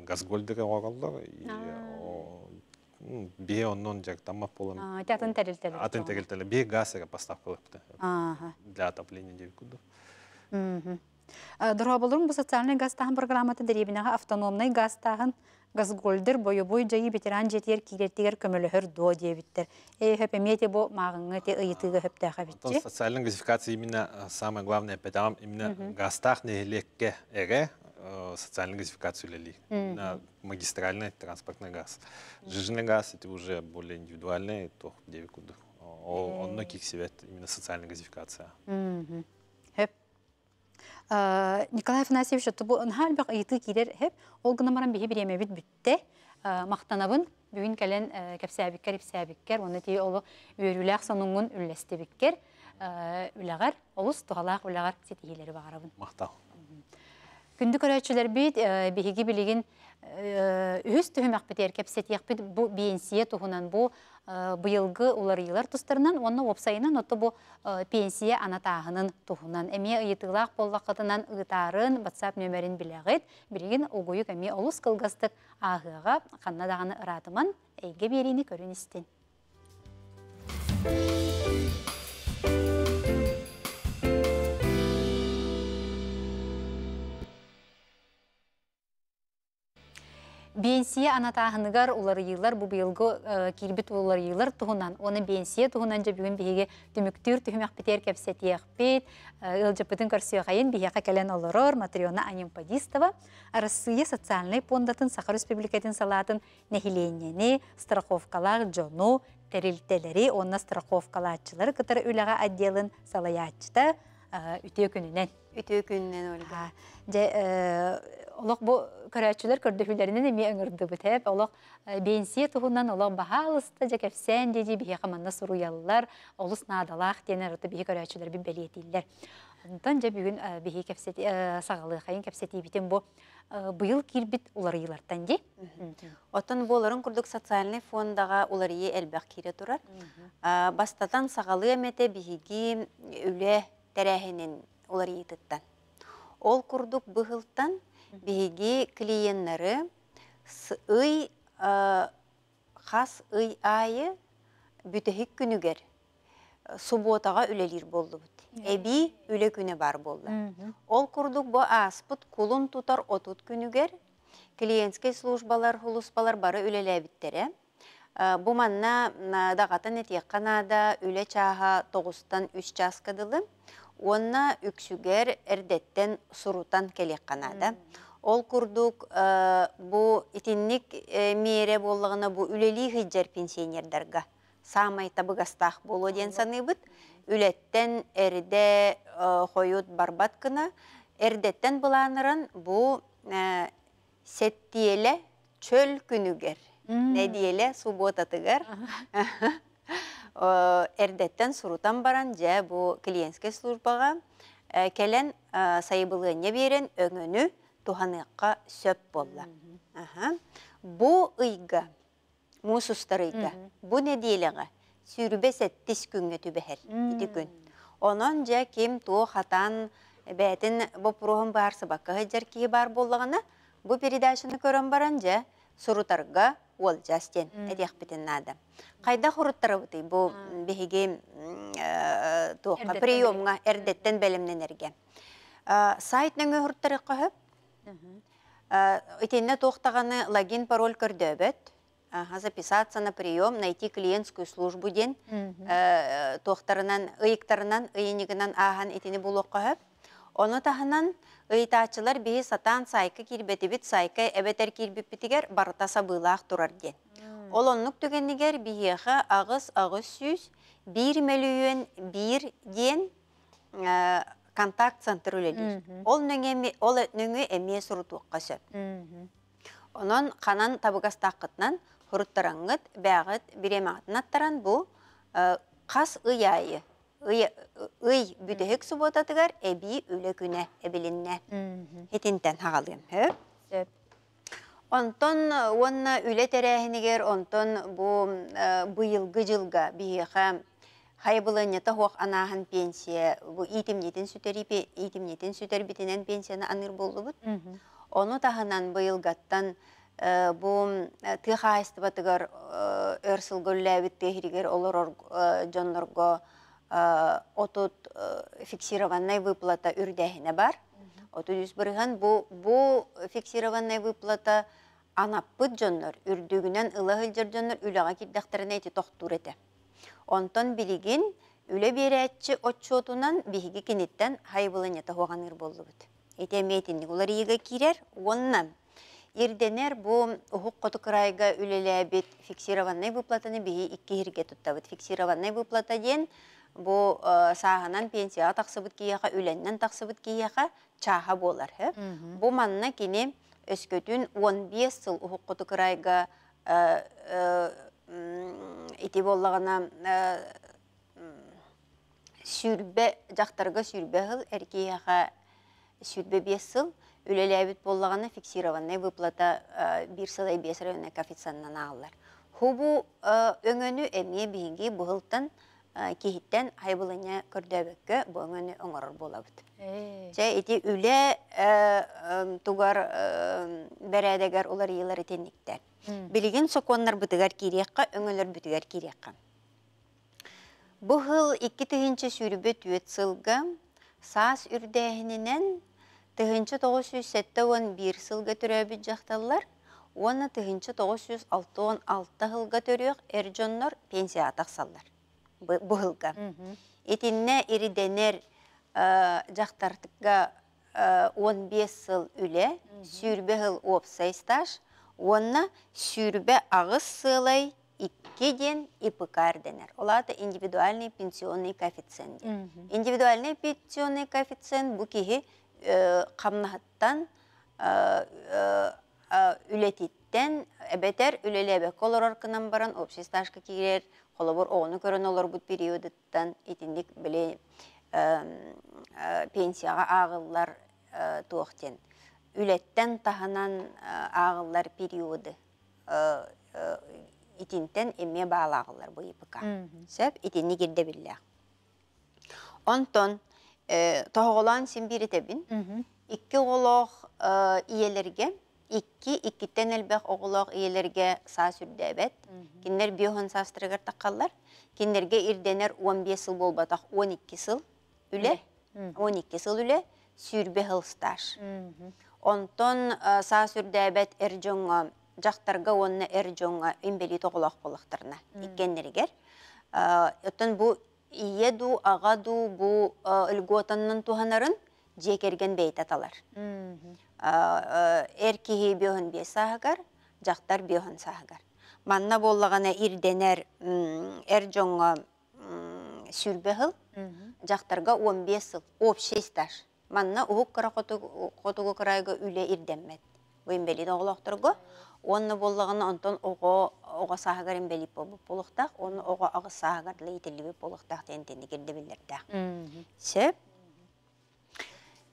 газгольдеры ораллар, и бе оннон жак тама полам. Атын тегилтелер. Атын тегилтелер, бе газыра поставкалар э, для отопления девикуду. Э, дорога болырым бұл социальный газ тағын программаты деребінеға автономный газ бойы бойобой жайы ветеран жетер килеттигер көмөлөһөр до диебиттер. Э, хөп хепемете бо мағыңы те ыйтыгы хепте хабитчи. Социальная газификация именно э, самое главное, педалам, именно гастах негелекке әрі эге э, газификация үлелі. на магистральный транспортный газ. Жижный газ это уже более индивидуальный, то девикуду. Он многих севет именно социальная газификация. Э, Николай Афанасьевич отубу нхал бак ыйты кидер хеп ол гына маран бихи биреме бит бүтте э, мактанабын бүгүн келен кепсәбиккер э, ипсәбиккер оны тие олу үйрүләк сонуңун үлләстебиккер үләгәр олус тугалак үләгәр сетиелери багарабын мактау күндү көрәчүләр бит бихиги билигин үс түһүмәк битер кепсетияк бит бу биенсие тухунан бу Э, бұйылғы олар елар тустарынан онны опсайынан отто бұл э, пенсия анатағының тұхынан. эме ыйтылақ боллақытынан ыытарын ватсап нөмерин билегит билигин огуюк эме олус қылғастық ағыға канна даганы ыратыман эйге берини Бенсия анатаһыныгар улар йыллар бу быйылгы э, килбит улар елдер тұғынан, оны бенсия туһунан же бүгүн биһиге түмүктүр түһүмәк битер кепсетиях бит, ылжыпытын э, қайын биһиге кәлән олорор Матриона Анимпадистова, Россия социальный пондатын Сахар Республикатын салатын нәһиленнени, страховкалар, жону, терилтелери, онна страховкалачылар кытыр үліға отделын салаячта э, үтө күнүнән. Үтө күнүнән Ольга олох бу көрәчүләр көрдөһүләренен эми ыңырды битеп олох э, бенсия туһунан олох баһалыста жак эфсен диди бихе хаманна суруяллар олус наадалах денер ото бихе көрәчүләр бин белиетиллер онтон бүгін бүгүн э, бихе кепсет э, сагалы хайын кепсети битен бу быйыл кирбит улар йылартан ди отон боларын курдук социальный фондага улар ие элбах кире тұрар. бастатан сагалы эмете бихиги үле тәрәһенен улар йетыттан ол курдук быһылтан Беге клиеннары ый э, хас ый айы бүтехік күнүгер субботаға үлелер болды бұд. Әбі үле күні бар болды. Ол құрдық бұ аспыт кулын тұтар отут күнігер. Клиентский службалар, хулуспалар бары үлелі Бұманна Бұ манна э, дағатын әтек қанада үле чаға тоғыстан үш час онна үксүгер эрдеттен сурутан келек да Ол курдук э, бу итинник э, мере боллығына бу үлели хиджер пенсионердерге самай табыгастах болу ден саныбыт. Үлеттен эрде э, хоют барбат кына. Эрдеттен буланырын бу сеттиеле чөл күнүгер. Недиеле субботатыгар. *laughs* Э, эрдеттен сурутан баран жа бу клиентске службага э, келен э, сайыбылыне берін өңөнү туханыкка сөп болла. Бу ыйга, мусустар ыйга, бу не дийлеге сүйрүбе сеттис күнгө түбәһәр, күн. Онон жа кем ту хатан бәтин бу пурухын барсы баққа бар боллагына бу передачаны көрәм баран жа сурутарга ол жастен әдек бітін Қайда құрыттыры бұты, бұл бігіге тоққа приемға әрдеттен бәлімнен әрге. Ә, сайт нөңі құрыттыры қағып, ә, өтеніне тоқтағаны логин пароль көрді өбет, ә, записаться на прием, найти клиентскую службу ден, тоқтарынан, ұйықтарынан, ұйынегінен аған етені бұл оқығып, Оны тағынан ыйтаачылар бии сатан сайкы кирбетибит сайкы эбетер кирбиппитигер барыта сабылақ турар ден. Ол оннық түгеннигер биеха агыс агыс сүз бир мәліуен бир ден э, контакт центр өлелер. Ол нөңі ол нөңе қашап. Онын қанан Онон ханан құрыттырыңғыт, бәғыт біремағытын аттыран бұл қас э, ұйайы ый бүдөһөк субботатыгар эби э, үлө күнэ эбилинне. Хетинтен хагалын Онтон онна үле терәһинигер, онтон бу э, быйылгы жылга биһиха хайбылын ята пенсия, бу итимнетин сүтерипи, итимнетин сүтер битинен пенсияны аныр болдубут. Ону тағынан быйылгаттан э, бу тыхаистыбатыгар өрсүлгөлләбит техригер олорор жоннорго Э, отут э, фиксированная выплата не бар. Отут үз бұ бу фиксированная выплата анаппыт жоннор, үрдігінен ылағыл жер жоннор үліға киддақтырына еті тоқтур Онтон білігін үлі бері әтчі отчотунан бігі кенеттен хайбылын еті хоғаныр болды бұд. Етеметінді олар егі кирер, оннан Ирденер бу құты коту крайга үлелебит фиксированный выплатаны бии икки хирге туттабыт. Фиксированный выплата ден бу э, саһанан пенсия тақсыбыт кияха, үленнен тақсыбыт кияха чаха болар. Бу манна кини өскөтүн 15 сыл ухуккуту күрайға э, э, ити боллагана сүрбе жақтарға сүрбе ғыл, әркейеға сүрбе 5 сыл әбіт боллағаны фиксированы выплата 1 сылай 5 районы коэффициентнан алалар. Хубу өңөні әмие бейінгі бұғылтың Э, кейіттен хайбылыня көрдөбөккө бұңыны ұңырыр болабыд. Э. Же эти үле э, тугар бәрәдігер улар йылар итенниктәр. Билеген соконнар бұтығар керекқа, өңөлөр бұтығар керекқа. Бу хыл 2 түгінші сүрүбө түөт сылғы саас үрдәһинен тыгынчы 971 сылга төрөбүт жакталлар. Оны түгінші 966 хылга төрөк эрҗоннор пенсия атаксаллар бұғылға. Итинне ириденер ә, жақтартыққа 15 ә, сыл үле, ғыл хыл стаж, онна сүйірбе ағыз сылай иккеден ипыкарденер. Олады индивидуальный пенсионный коэффициент. Индивидуальный пенсионный коэффициент бұл кеге ә, қамнағыттан үлететтен әбәтер үлелебе барын баран общесташқа кегер Олабор оны көрін олар бұд периодыттан етіндік біле э, пенсияға ағыллар э, туықтен. Үлеттен тағынан э, ағыллар периоды итинтен бағыл бағалағылар бұй епіка. Сәп етіндік керді білі. Онтон, тоғылан сен тәбін, үкі олоқ иелерге икки иккиттен элбэх оғулоқ иелерге саа сүрдээбет киндер биохун саастырыгар таккаллар киндерге ирденер он беш сыл болбатах он икки сыл үле он икки сыл үле сүрбе стаж онтон э, саа сүрдээбет эр жоңо жактарга э, онна эр жоңо э, имбелит оголок болактарына иккеннергер отон бу ага ду бу ылгуотаннан туханарын жекерген бейтаталар Э, эркиһи бөһөн бе саһыгар жақтар бөһөн саһыгар манна боллагана ирденер эр жоңго хыл, жақтарға 15 сыл общий стаж манна уһук кара хотугу крайга үле ирденмет буйын белин оголокторго оны боллагана онтон ого ого саһыгарын белип болуктак оны ого агы саһыгарлы итилиби болуктак тентени білдірді. сеп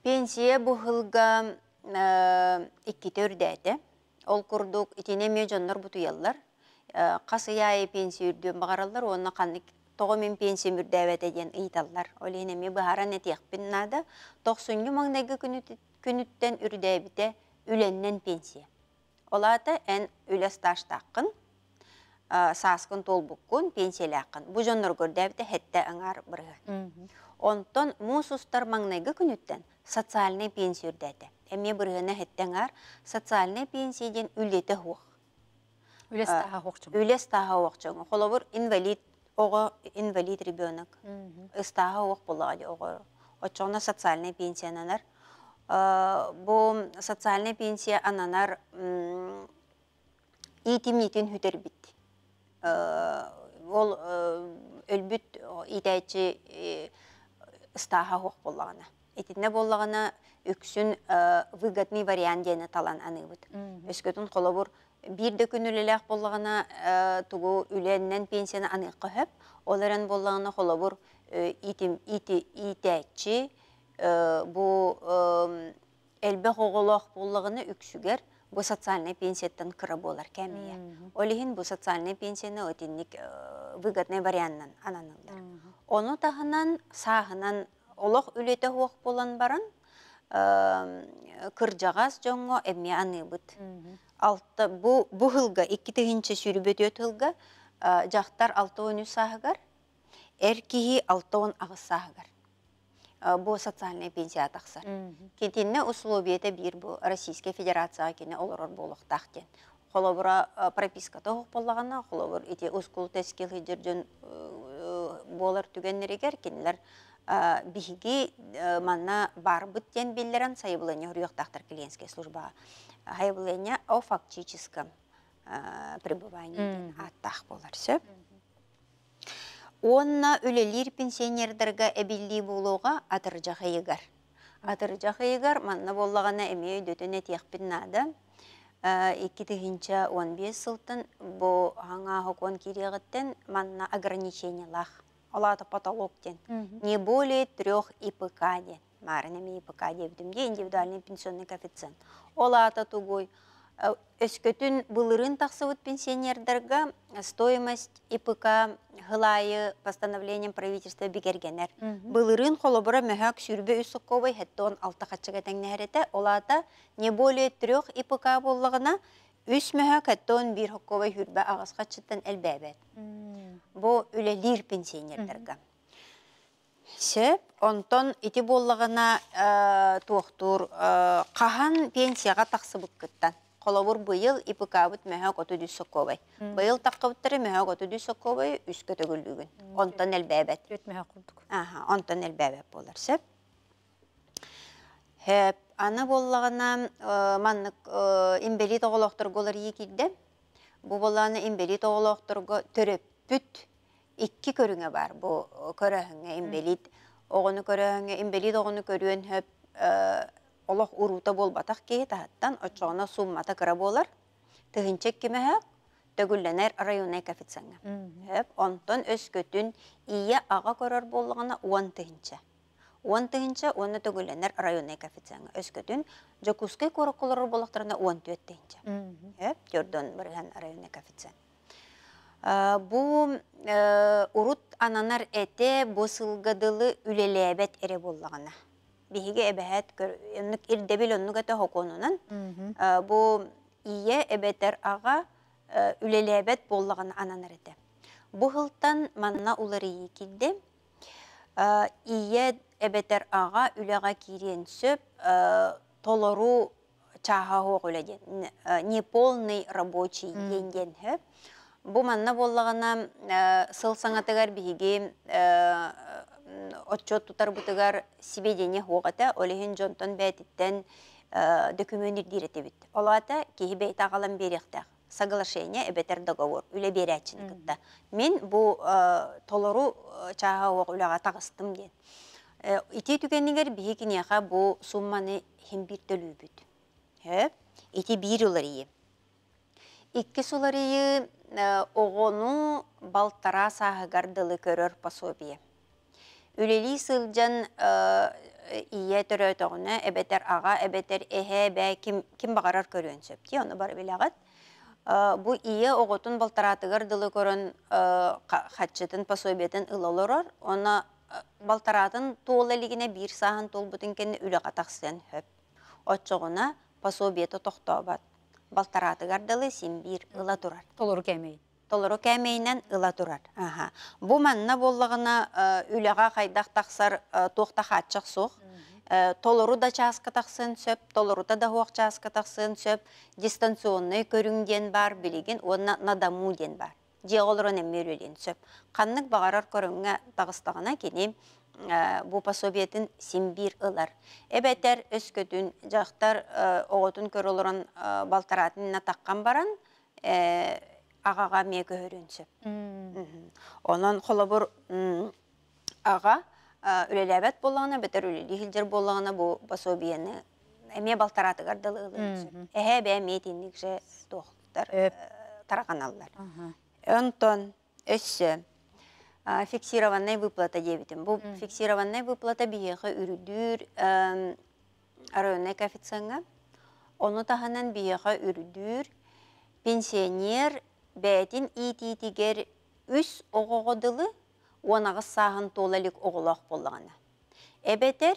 пенсия бухылга икките үрдәті. Ол курдук итене ме жоннор бутуяллар. Қасыяй пенсия үрдөн бағараллар, оны қанық тоғы мен пенсия мүрдәвет әден ұйталлар. Ол енеме бұхаран әтеқпін нада, тоқсынғы маңнағы күніттен үрдәбіте үленнен пенсия. Олаты ән үләсташтаққын, сасқын толбуккун пенсиялаққын. Бұ жоннор көрдәбіте әтті аңар біргі. Онтон мұсустар маңнағы күніттен социальный пенсия үрдәді. Әме бұрығына әттәңар социальный пенсиден үлдеті хуқ. Үлес таға э, хуқ жоң. Үлес бұр хуқ инвалид, оғы инвалид ребенок. таға хуқ болады оғы. Отшығына социальный пенсия ананар. Бұл социальный пенсия ананар итимнетін үтір бит. Э, ол э, өлбіт үйтәйтші ұстаға хуқ болағына. Итіне болағына үксүн э, выгодный вариант ден талан аныгыт. Өскөтүн колобур бірді күн күнүлелек боллагана э, тугу үленнен пенсияны аны кыһып, оларын боллагана колобур э, итим ити итәчи бу элбе хоголох боллагына үксүгер бу социальный пенсияттан кыра болар кәмия. Олихин бу социальный пенсияны өтіндік выгодный варианттан ананылдар. Оны тағынан сағынан олық үлеті хуақ болан барын, кыржагас жоңго эмме аныыбыт алты бу бу хылга икки тыгынчы сүрүбөтөт жақтар алты он сағығар, саагар алты өн ағыс сағығар. бу социальный пенсия таксар кетинне условиете бир бу российская кені кине олорор болуктак Қолы бұра прописка тохук боллагана холобур ити ускул тескил хиджир э, э, болыр болар түгеннеригер кинилер Э, бихиги э, манна барбыт тен беллерін сайбылыня тақтар келгенске служба хайбылыня о фактическом э, пребывании аттақ болар сөп. Онна үлелер пенсионердерге әбелі болуға атыржақ егер. Атыржақ егер манна боллағана әме өйдөтіне текпін нады. 15 сылтын бұ аңа хокон керегіттен манна лақ олаты потолок Не более трех ИПК ден. Мәрінеме ИПК индивидуальный пенсионный коэффициент. олата тугой. Өскөтін э, бұлырын пенсионер дорога. стоимость ИПК ғылайы постановлением правительства Бигергенер. Бұлырын рынок холобра сүрбе үсіққовай, хәтті он алты қатшыға олата не более трех ИПК болығына Үс мөһө кәттон бир хоккова хүрбә ағасқа чыттан әлбәбәт. Бу үлелир пенсионердерга. Сеп, онтон ити боллағына э, туақтур, қахан э, пенсияға тақсы бұққыттан. Қолабур бұйыл ипықабыт мөһө көтү дүс соковай. Бұйыл таққыбыттары мөһө көтү дүс соковай үс көтөгілдігін. Онтон әлбәбәт. Өт мөһө құрдық. Онтон әлбәбәт болар. Сеп, Аны боллағына э, маннык имбелит э, оголоқтырголар егілді. Бұ боллағына имбелит түріп бүт икки көріңе бар. Бұ э, көріңе имбелит оғыны көріңе, имбелит оғыны көріңе олық олақ урута болбатақ кей тахаттан отчоғына суммата кыра болар. кеме кемеһәк, төгүлләнер районный кафетсаңы. Хөп, өз көтін ие аға көрір болығына уан тыгынча он тыынча онны төгүлленер районный коэффициент өскөтүн жокускай корокулору болактарына он төт тыынча жордон районный коэффициент бу э, урут ананар эте босылгадылы үлелебет эре боллағана биһиге эбэһэт өннүк ирдебил оннук эте хоконунан э, бу ие эбетер ага э, үлелебет боллагана ананар эте бу хылтан ие эбетер аға үліға кирен сөп э, толору чаха хоғыледен неполный э, рабочий енген хөп. Бұ манна болығына э, сыл саңатыгар биһиги отчет тутар бутыгар сведение хоғата олехин жонтон бәтиттен документир диретебит. Олата киһи бәйт агалам беріқті. соглашение эбетер договор үле берәчен Мен бу толору чаға хоғ тағыстым Э, ити түгеннигер биһикиниэха бу сумманы төлүбүт. Э, ити бир уларии икки суларии оғону балтара дылы көрөр пособие үлели сылжан э, ие төрөтөҕүнө эбетер аға эбетер эхэ бә ким ким бағарар көрөнсөп ти оны бар ағат. Э, бу ие оготун балтаратыгар дылы көрөн хатчытын пособиятын оны балтаратын туол бир сахан тол бутун кенне үлө катаксен хөп. пособието Балтараты гардалы син бир ыла турар. Толору кемей. Толору кемейнен ыла тұрар. Аха. Бу манна боллагына э, үлөга кайдак таксар э, тохта э, Толору да часка таксын сөп, толору да хуак часка таксын сөп. Дистанционный көрүнген бар, билеген, онна надаму ден бар диалолорон эммерүлин сөп. Каннык бағарар көріңе бағыстағына кені э, бұл пособиетін симбир ылар. Эбәтер өскөтүн жақтар э, оғытын көрілорын э, балтаратынына таққан баран, ағаға ме көрін сөп. Онан қолабыр аға үлеләбәт болағына, бәтер үлелі хилдер бұл пасобиені әме балтараты гардалығылы. Әхә бе тендік же тоқтар Антон, өссі. Фиксированная выплата дебетім. Бұл фиксированная выплата биеха үрдір районы коэффициентға. Оны тағынан биеха үрдір пенсионер бәтін ититігер үс оғығыдылы онағы сағын толалік оғылақ болғаны. Әбетер,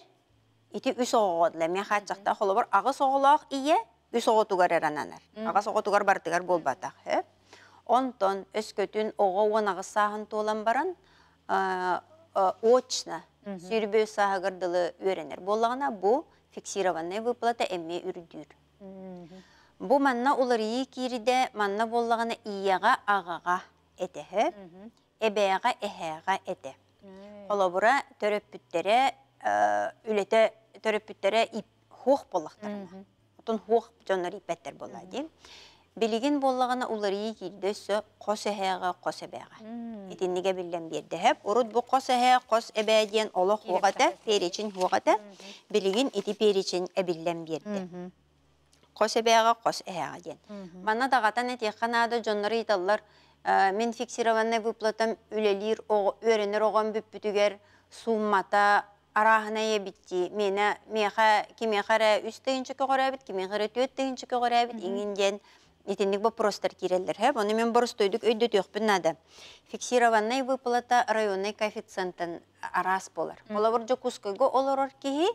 ити үс оғығыдылы. Мен қатшақта қолы бар, ағыс оғылақ ие, үс оғытуғар әрананар. Ағыс оғытуғар бартығар болбатақ онтон өскөтүн ого сағын толан баран очно сүйрбөө саагырдылы өренер боллагана бу фиксированный выплата эмме үрдүр бу манна уларии кириде манна боллагана ияга агага этеһе эбеяга эһэга эте холобура төрөппүттере үлете төрөппүттере ип хуох боллактарына отун хуох жоннор болады. Билигин боллағана уларии килді сө қос әхәға қос әбәға. Итінніге білден берді әп. Ұрыт бұ қос әхә қос әбәден олық оғата, перечін оғата, билигин әті перечін әбілден э берді. Қос әбәға қос әхәға ден. Мана дағатан әте қанады жонлары италлар, э, мен фиксированный выплатам үлелер, өрінер оған бүппітігер, суммата, Арағына ебітті, мені меха кимехара үс тыгынчы көгөрөбүт кимехара төт тыгынчы еңінден Итинник вопростар киреллер, хэ? Оны мен бұрыс тойдык өйдө түйөкпүн нада. Фиксированный выплата районный коэффициентын арас болар. Болавыр жо кускойго олорор кихи,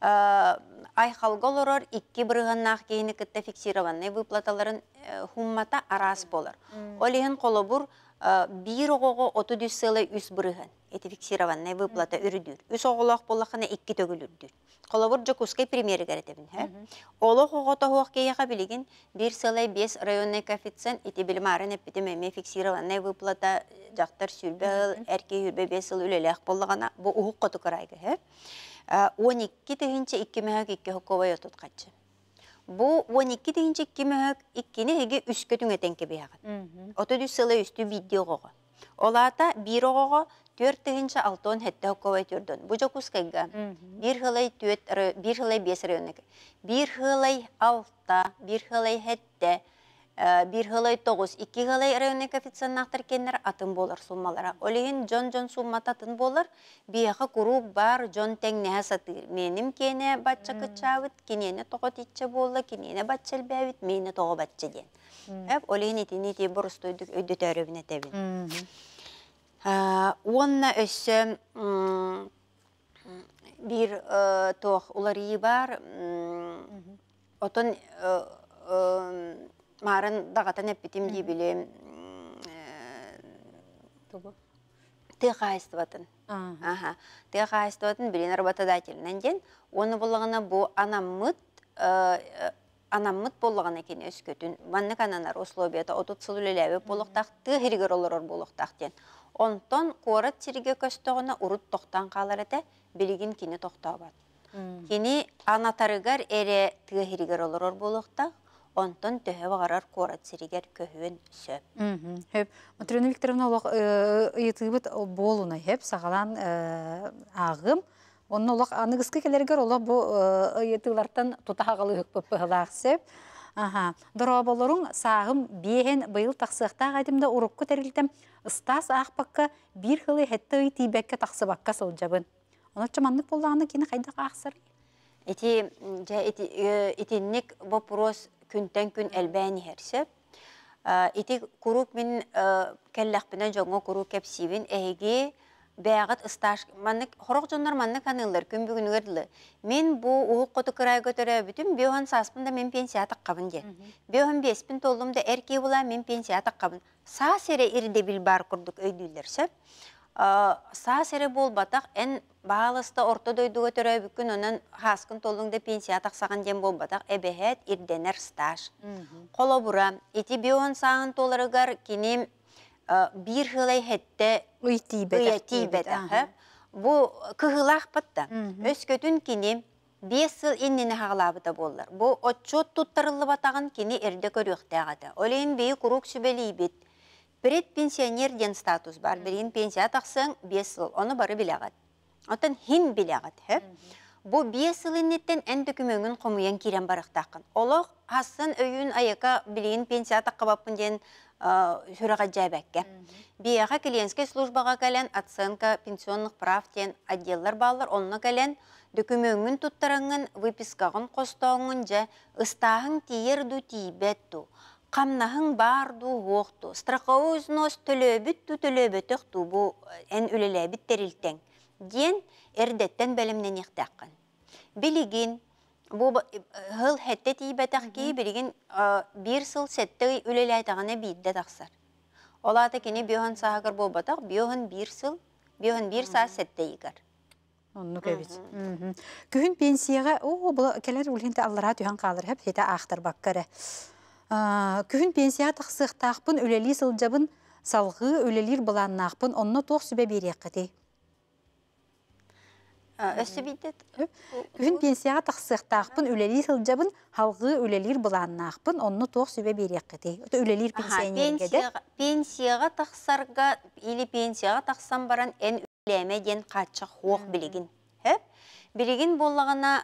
э, айхалга олорор икки бұрығаннақ кейіні кітті выплаталарын э, хуммата арас болар. Олиген колобур 1 оғоға 30 сылы үс эти фиксированные выплата үрдүр. Үс оголох боллахына икки төгүлүрдүр. Колобур жокускай премьер гаретебин, бир Олох оготохох кейяха билигин 1,5 районный коэффициент эти билмарын эпидемия фиксированные выплата жактар э, сүрбел, әрке үрбе 5 ыл үлелек боллагана бу угук котукарайга, ха? 12 2 2 Бу 2 2 неге үстү Олата бир оғоға түөр алтын алтон хэттэһэ көбөй түрдөн. Бу бір Бир төт үрі, бир ғылай бес районник. Бір ғылай алта, бир ғылай әтті. Э, бір ғылай тоғыз, екі ғылай районы нақтыр кеннер атын болар суммалара. Олеген жон жон суммат атын болар, Бияқы күру бар жон тәң нәе сатыр. Менім кене күтші кычавыт, кенені тоғы тетче болы, кенені батчел бәвіт, мені тоғы батче ден. Әп етін етін те бұрыс тойдық өйді тәрібіне тәбін. Э, Онна өсі бір э, тоқ олар бар, марын дағатан әппетим дей білем э, тыға айстыватын аха тыға айстыватын билен работодательнен ден оны болығына бу анаммыт э, э, анаммыт болыған екен көтін. маннык ананар условията отут сылулелеби болықтақ, ты хиригер олорор болықтақ ден онтон куорат көстіғына ұрыт тоқтан қалар калар эте кені тоқтау токтообат Кені анатарыгар әрі тыа хиригер болықтақ, онтон төһөб агарар куорат сиригер көһүөн сөп. Хөп. Матрена Викторовна олох ыйытыбыт э, болуна сағалан сагалан э, агым. Онно олох аныгыскы келергер ола бу ыйытылартан э, тутагалы хөкпөп пыһылаах сөп. Аха. сағым биэһэн быйыл тақсықта айтымда урукку терилтем ыстас аахпакка бир хылы хэтте ыйтыйбэкке таксыбакка сылжабын. Оноччо маннык кини хайдак ахсыр? Эти жа эти вопрос күнтен күн әлбәні хәрсі. Ә, Иті курук мин ә, кәлләқпінен бинен жоңго куру сивін әйге бәгат ысташ құрық хорок маңны маннык күн бүгін бүгүнүгөрлү. Мен бу уул құты күрай көтірі бүтін бехан саспында мен пенсия таккабын же. Бехан беспин толымды әрке була мен пенсия таккабын. Са сере ирде бил бар курдук өйдүлөрсө. Ә, Саа сере батақ ән бағалысты орты дойдуға түрі бүкін оның қасқын толыңды пенсия сағын дем болбадақ әбәет ирденер стаж. Қолы бұра, итибион сағын толырығар кенем бір ғылай әтті үйті бәдіқ. Бұ күғылақ бұтты. Өз көтін кенем 5 сыл иннені қағылабыда болыр. Бұ отчет тұттырылы кини кені әрде көріқті ағады. Олейін бейі құрық сүбелі ебет. статус бар, бірін пенсия тақсың 5 сыл, оны бары билегат Отын хин биләгәт, һә? Бу сылыннеттен ән дөкүмөңүн комуян керен барыктакын. Олық асын өйін аяка білейін пенсия қабаппын ден сүрәгә җәбәккә. Бияга клиентский службага кәлән оценка пенсионных прав ден отделлар балыр онына кәлән дөкүмөңүн туттарыңын выпискағын қостауыңын жа ыстаһың тиер ду тибетту. барду бар ду гоқту. Страховой взнос төлөбүт ту төлөбөтөк бу эн үлеләбит ден әрдеттен бәлімнен яқтаққан. Білігін, бұл ғыл э, хәтті тейбәтақ кей білігін бір сыл сәтті үлілі айтағына бейдді тақсыр. Олады кені биоған сағығыр бұл бұтақ, биоған бір сыл, биоған бір сағ сәтті егір. Онны Күхін пенсияға, о, бұл кәлер үлгенде аллара түйен қалыр әп, хеті ақтыр баққары. Күхін пенсия тақсықтақпын, үлелі сылжабын, салғы үлелер бұланнақпын, онны тоқ сүбе берек қыдей өссібейдет. Э, күн пенсияға тақсықтақпын, үлелер сылжабын, халғы үлелер ақпын онны тоқ сөбе береккеде. Үлелер пенсионергеді. Пенсияға тақсарға, или пенсияға тақсан баран, ән өлемеден қатшақ хоқ білеген. Билигин боллағана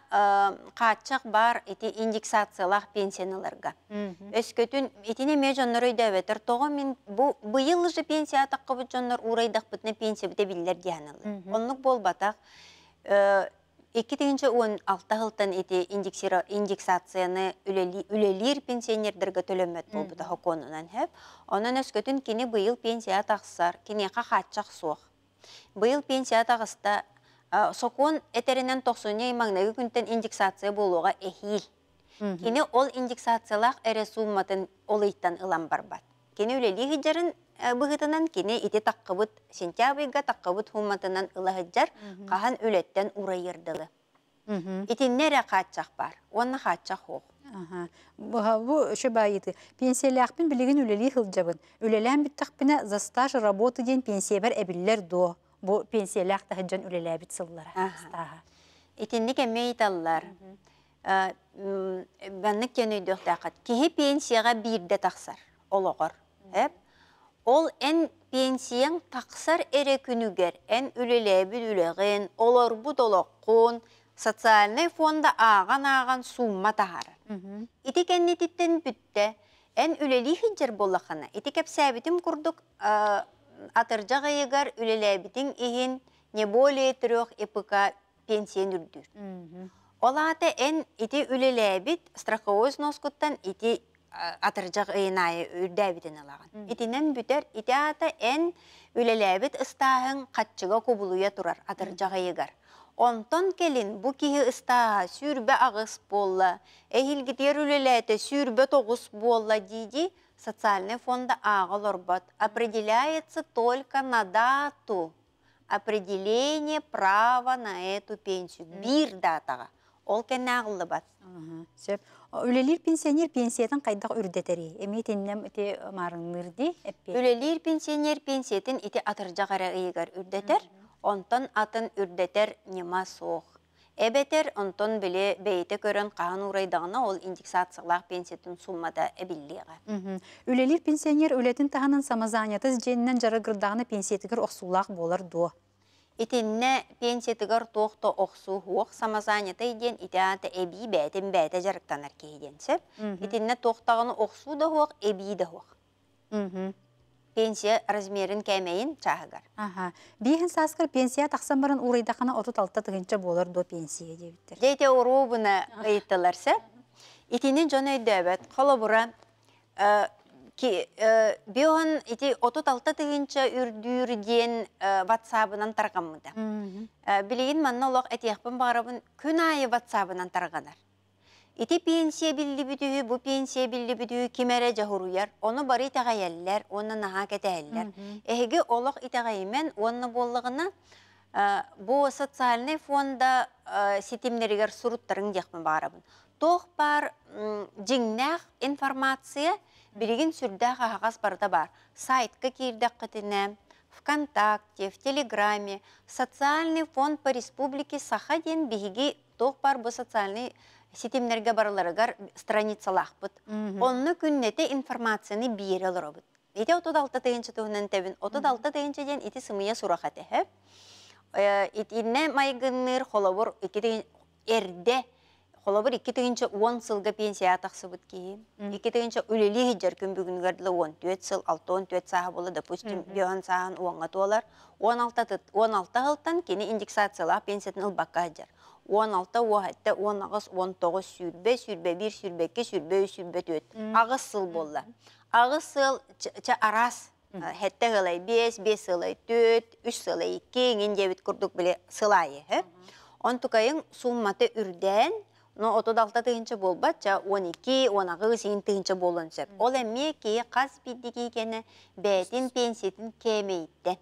қатшақ бар эти индексациялах пенсияларға. Өскөтүн этине ме жоннор өйдөбөтөр тоғы мен быйыл же пенсия атаққа бұт жоннор урайдақ пенсия біте білдер диянылы. Онлық бол батақ. Эккетегенче он алта ғылтын еті индексацияны үлелер пенсионердерге төлөмөт болбута әп, хэп. Онан өскөтүн кені бұйыл пенсия тақсар, кини хатчак соқ. Бұйыл пенсия тағыста сокон әтерінен тоқсуын имагнаги күнтен индексация болуға эхил. Кені ол индексациялах эре сумматын олыйттан ылам барбат. Кини үлелиги жарын Э, быһытынан кини ити таққыбыт сентябрьга таққыбыт хумматынан ылаһыджар каһан өлеттен урайырдылы. Итиннере қатшақ бар. Онна хатчах хох. Бу шыбайыты. Пенсиялақпын білігін үлелі хылджабын. Үлелен біттақпіне за стаж работы ден пенсиябар әбілілер до. Бу пенсиялақ тахыджан үлелі әбіт сыллара. Итинник әме италлар. Э, Бәннік кені үйді Кихи пенсияға бірді тақсар. Олығыр. Ол ән пенсиян тақсар әрі күнігер, ән үлеләбіл үліғын, олар бұд құн, социальный фонда аған-аған сумма тағар. әнне әннетіттен бүтті, ән үлелі итек болақына, сәбітім құрдық, атыржағы атыржақ егер үлеләбідің еген не более трех эпыка пенсиян үрдір. аты ән ити үлеләбіт страховой сноскуттан ити атыржақ үрді әбітін алаған. Итінен бүтер, ите ата ән әбіт ұстағын қатчыға көбілуе тұрар, атыржақ ұйығар. Онтон келін бу киһи ыстаа сүрбі ағыс болла, эхилгитер үлеләте сүрбө тоғыс болла диди, фонды фонда орбат. Определяется только на дату определение права на эту пенсию. бір датаға ол кәне ағылды бат. Үлелер пенсионер пенсиятын қайдақ үрдетері. Әметеннем өте үрді? Үлелер пенсионер пенсиятын ите атыр қара иегер үрдетер. Онтон атын үрдетер нема соқ. Әбетер онтон біле бәйті көрін қаған ұрайдағына ол индексациялақ пенсиятын суммада әбіллеға. Үлелер пенсионер үлетін тағанын самазанятыз женінен жарығырдағына пенсиятығыр оқсулақ болар Итинне пенсиятыгар тоқты оқсу хуық самазаняты еден, аты әбей бәтін бәті жарықтанар сөп, Итинне тоқтағыны оқсу да хуық, әбей да Пенсия размерін кәмейін чағығар. Бейхін сасқыр пенсия тақсан барын ұрайдақына отут алтта тұғынша болар до пенсия дебіттір. Дейте ұру бұны ғайттыларсы. Итинне жон өйді әбәт, Ки, э, бион ити отут алта тыгынча үрдүрден э, ватсабынан таргаммыда. Э, Билейин манна олақ әтияқпын барабын күн айы ватсабынан тарғанар. Ити пенсия білді бүдігі, бұ пенсия білді бүдігі кемәрі жағыруяр, оны бары тәгәйәлләр, оны наһа кәтәһәлләр. олық олақ итәгәймен, онны болығына бұл социальный фонда сетемлерігер суруттарын яқпын барабын. Тоқ бар жиңнәх информация – Бірігін сүрдәх ағағас барда бар. Сайтқа кейірдәк ВКонтакте, в Телеграме, социальный фонд по республике ден бігігі тоқ бар бұ социальный сетемнерге барыларығар страницалақ бұд. Онны күннеті информацияны бейірі бұд. Ете отуд алта тегенче туһунан тебин, отуд алта тегенче ден ити сымыя сурахат эһэ. Итинне еті эрде Холобыр 2-тігінші 10 сылға пенсия бұд кейін. 2-тігінші үлелі хиджар күн бүгінгерділі 10 түйет сыл, 6-10 сағы саға болы, допустим, беуан сағын оңғат олар. 16 ғылттан кені индексациялаға пенсиятын баққа жар. 16 уақытта 10 19 сүрбе, сүрбе 1, сүрбе 2, сүрбе 3, сүрбе Ағыз сыл болы. Ағыз сыл ча арас Хәтті ғылай 5, 5 сылай 4, 3 ғылай 2, еңен дебет күрдік біле сылайы. Э. Он тұқайын сумматы үрден, но отодалта тыынчы болбат жа он эки он агы сиин тыынчы болон сөп ол эмме кии кас биддики кене бээтин пенсиетин кемейтте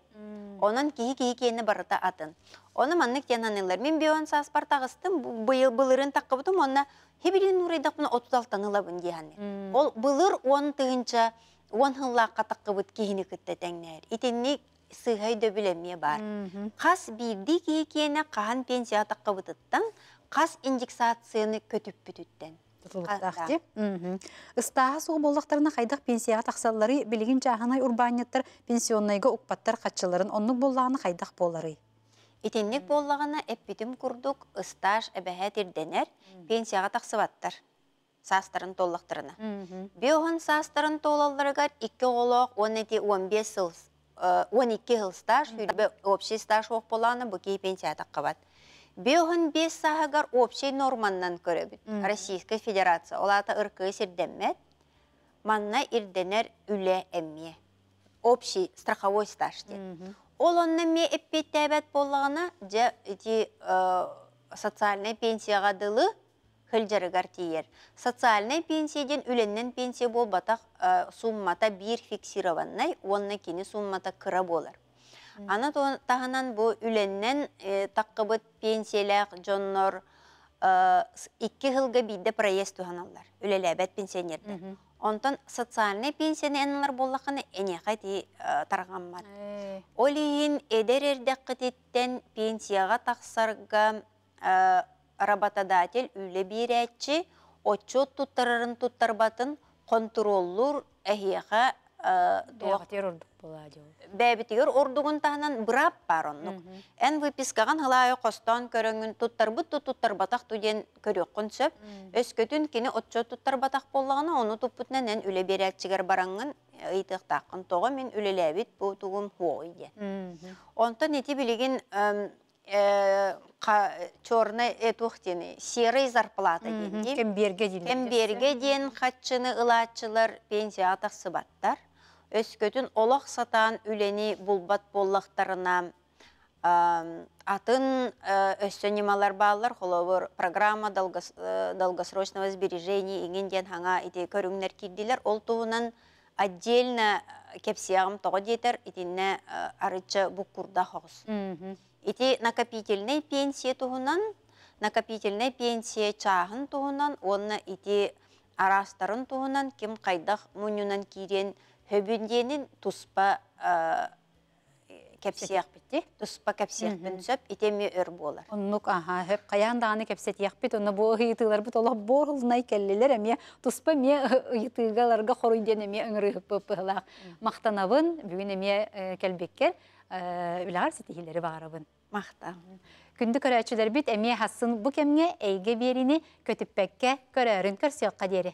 онон кии кии кене барыта атын оны маннык тиананылар мен бион саспар тагыстым быйыл былырын таккыбытым онна хибилин урайдакмын отудалтанылабын дианы ол былыр он тыынча он хыллаакка таккыбыт киини кытта теңнер итинни сыһай дөбүлемме бар кас бирди кии киене кахан пенсия таккыбытыттан қас индексацияны көтіп бүтіттен. Үстағы деп. суғы болдықтарына қайдақ пенсияға тақсалары білігін жағанай урбаниттар пенсионнайға ұқпаттар қатшыларын онның болдағаны қайдақ болары. Итеннік боллағына әппетім құрдық ұстаж әбәхә дәнер пенсияға тақсываттар састарын толлақтарына. Беоған састарын толаларығар 2 олық 12 жыл э, стаж, общий стаж оқ боланы бұкей пенсияға тақ Бн бес сағығар общей норманнан көребіт. Российская Федерация. Олата ұрқы сердеммет, манна ирденер үле әмме. Общий страховой стаж де. Ол онны ме әппеттәбәт боллағына, жа эти социальный пенсияға дылы хөлжерігар тиер. Социальный пенсияден үленнен пенсия бол э, суммата бір фиксированнай, онны кені суммата кыра болар. Аны тағынан бұл э, таққы таққыбыт пенсиялық, жоннор 2 э, ғылғы бидде проезд туһаналлар. әбәт пенсионерді. Онтан социальный пенсияны әнлар қайты әнеқа э, тарған тарғаммар. әдер-әрді қытеттен пенсияға тақсырға работодател үлі бирәтчі, әтші, өтші туттарбатын контроллур әхияға туақ терордық. Поладил. ордуғын ордугун таһынан бырап бароннук. Эн выпискаган қостан костон туттар бут туттар батақ туден көрөккүн сөп. Өскөтүн кини отчо туттар батақ боллагына ону туппутнан эн үле берәкчигер барангын э, ыйтык таккын того мен үлеләбит бу тугум хуй иде. Онтон эти билигин э, черный этухтени серый зарплата ден кемберге ден кемберге хатчыны пенсия атақсы баттар өскөтүн олақ сатан үлені бұлбат боллақтарына э, атын э, өссөнималар баалар қолауыр программа э, долгосрочного сбережения иңинден хаңа ити көріңнер келділер. ол туһунан отдельно кепсиягым того дейтер арычы арыча курда хогус ити накопительный пенсия туынан накопительный пенсия чағын туһунан онна ити арастарын кем ким кайдах мунюнан кирен Хөбүнденин туспа кепсияк бітті. Туспа кепсияк бин сөп итеми өр болар. Оннук аға, хөп каян даны кепсетияк біт, оны бұл ұйытығылар бит, олар борулнай келлелер, әме тұспа ме ыйтылгаларга хоруйден эме өңрү хөппылак. Мактанабын, бүгүн эме келбеккер, үлар сетихилери барабын. Мактан. Күнді көрәчілер бит әме хасын бұ әйге беріні көтіппәкке көрәрін көрсеққа дері.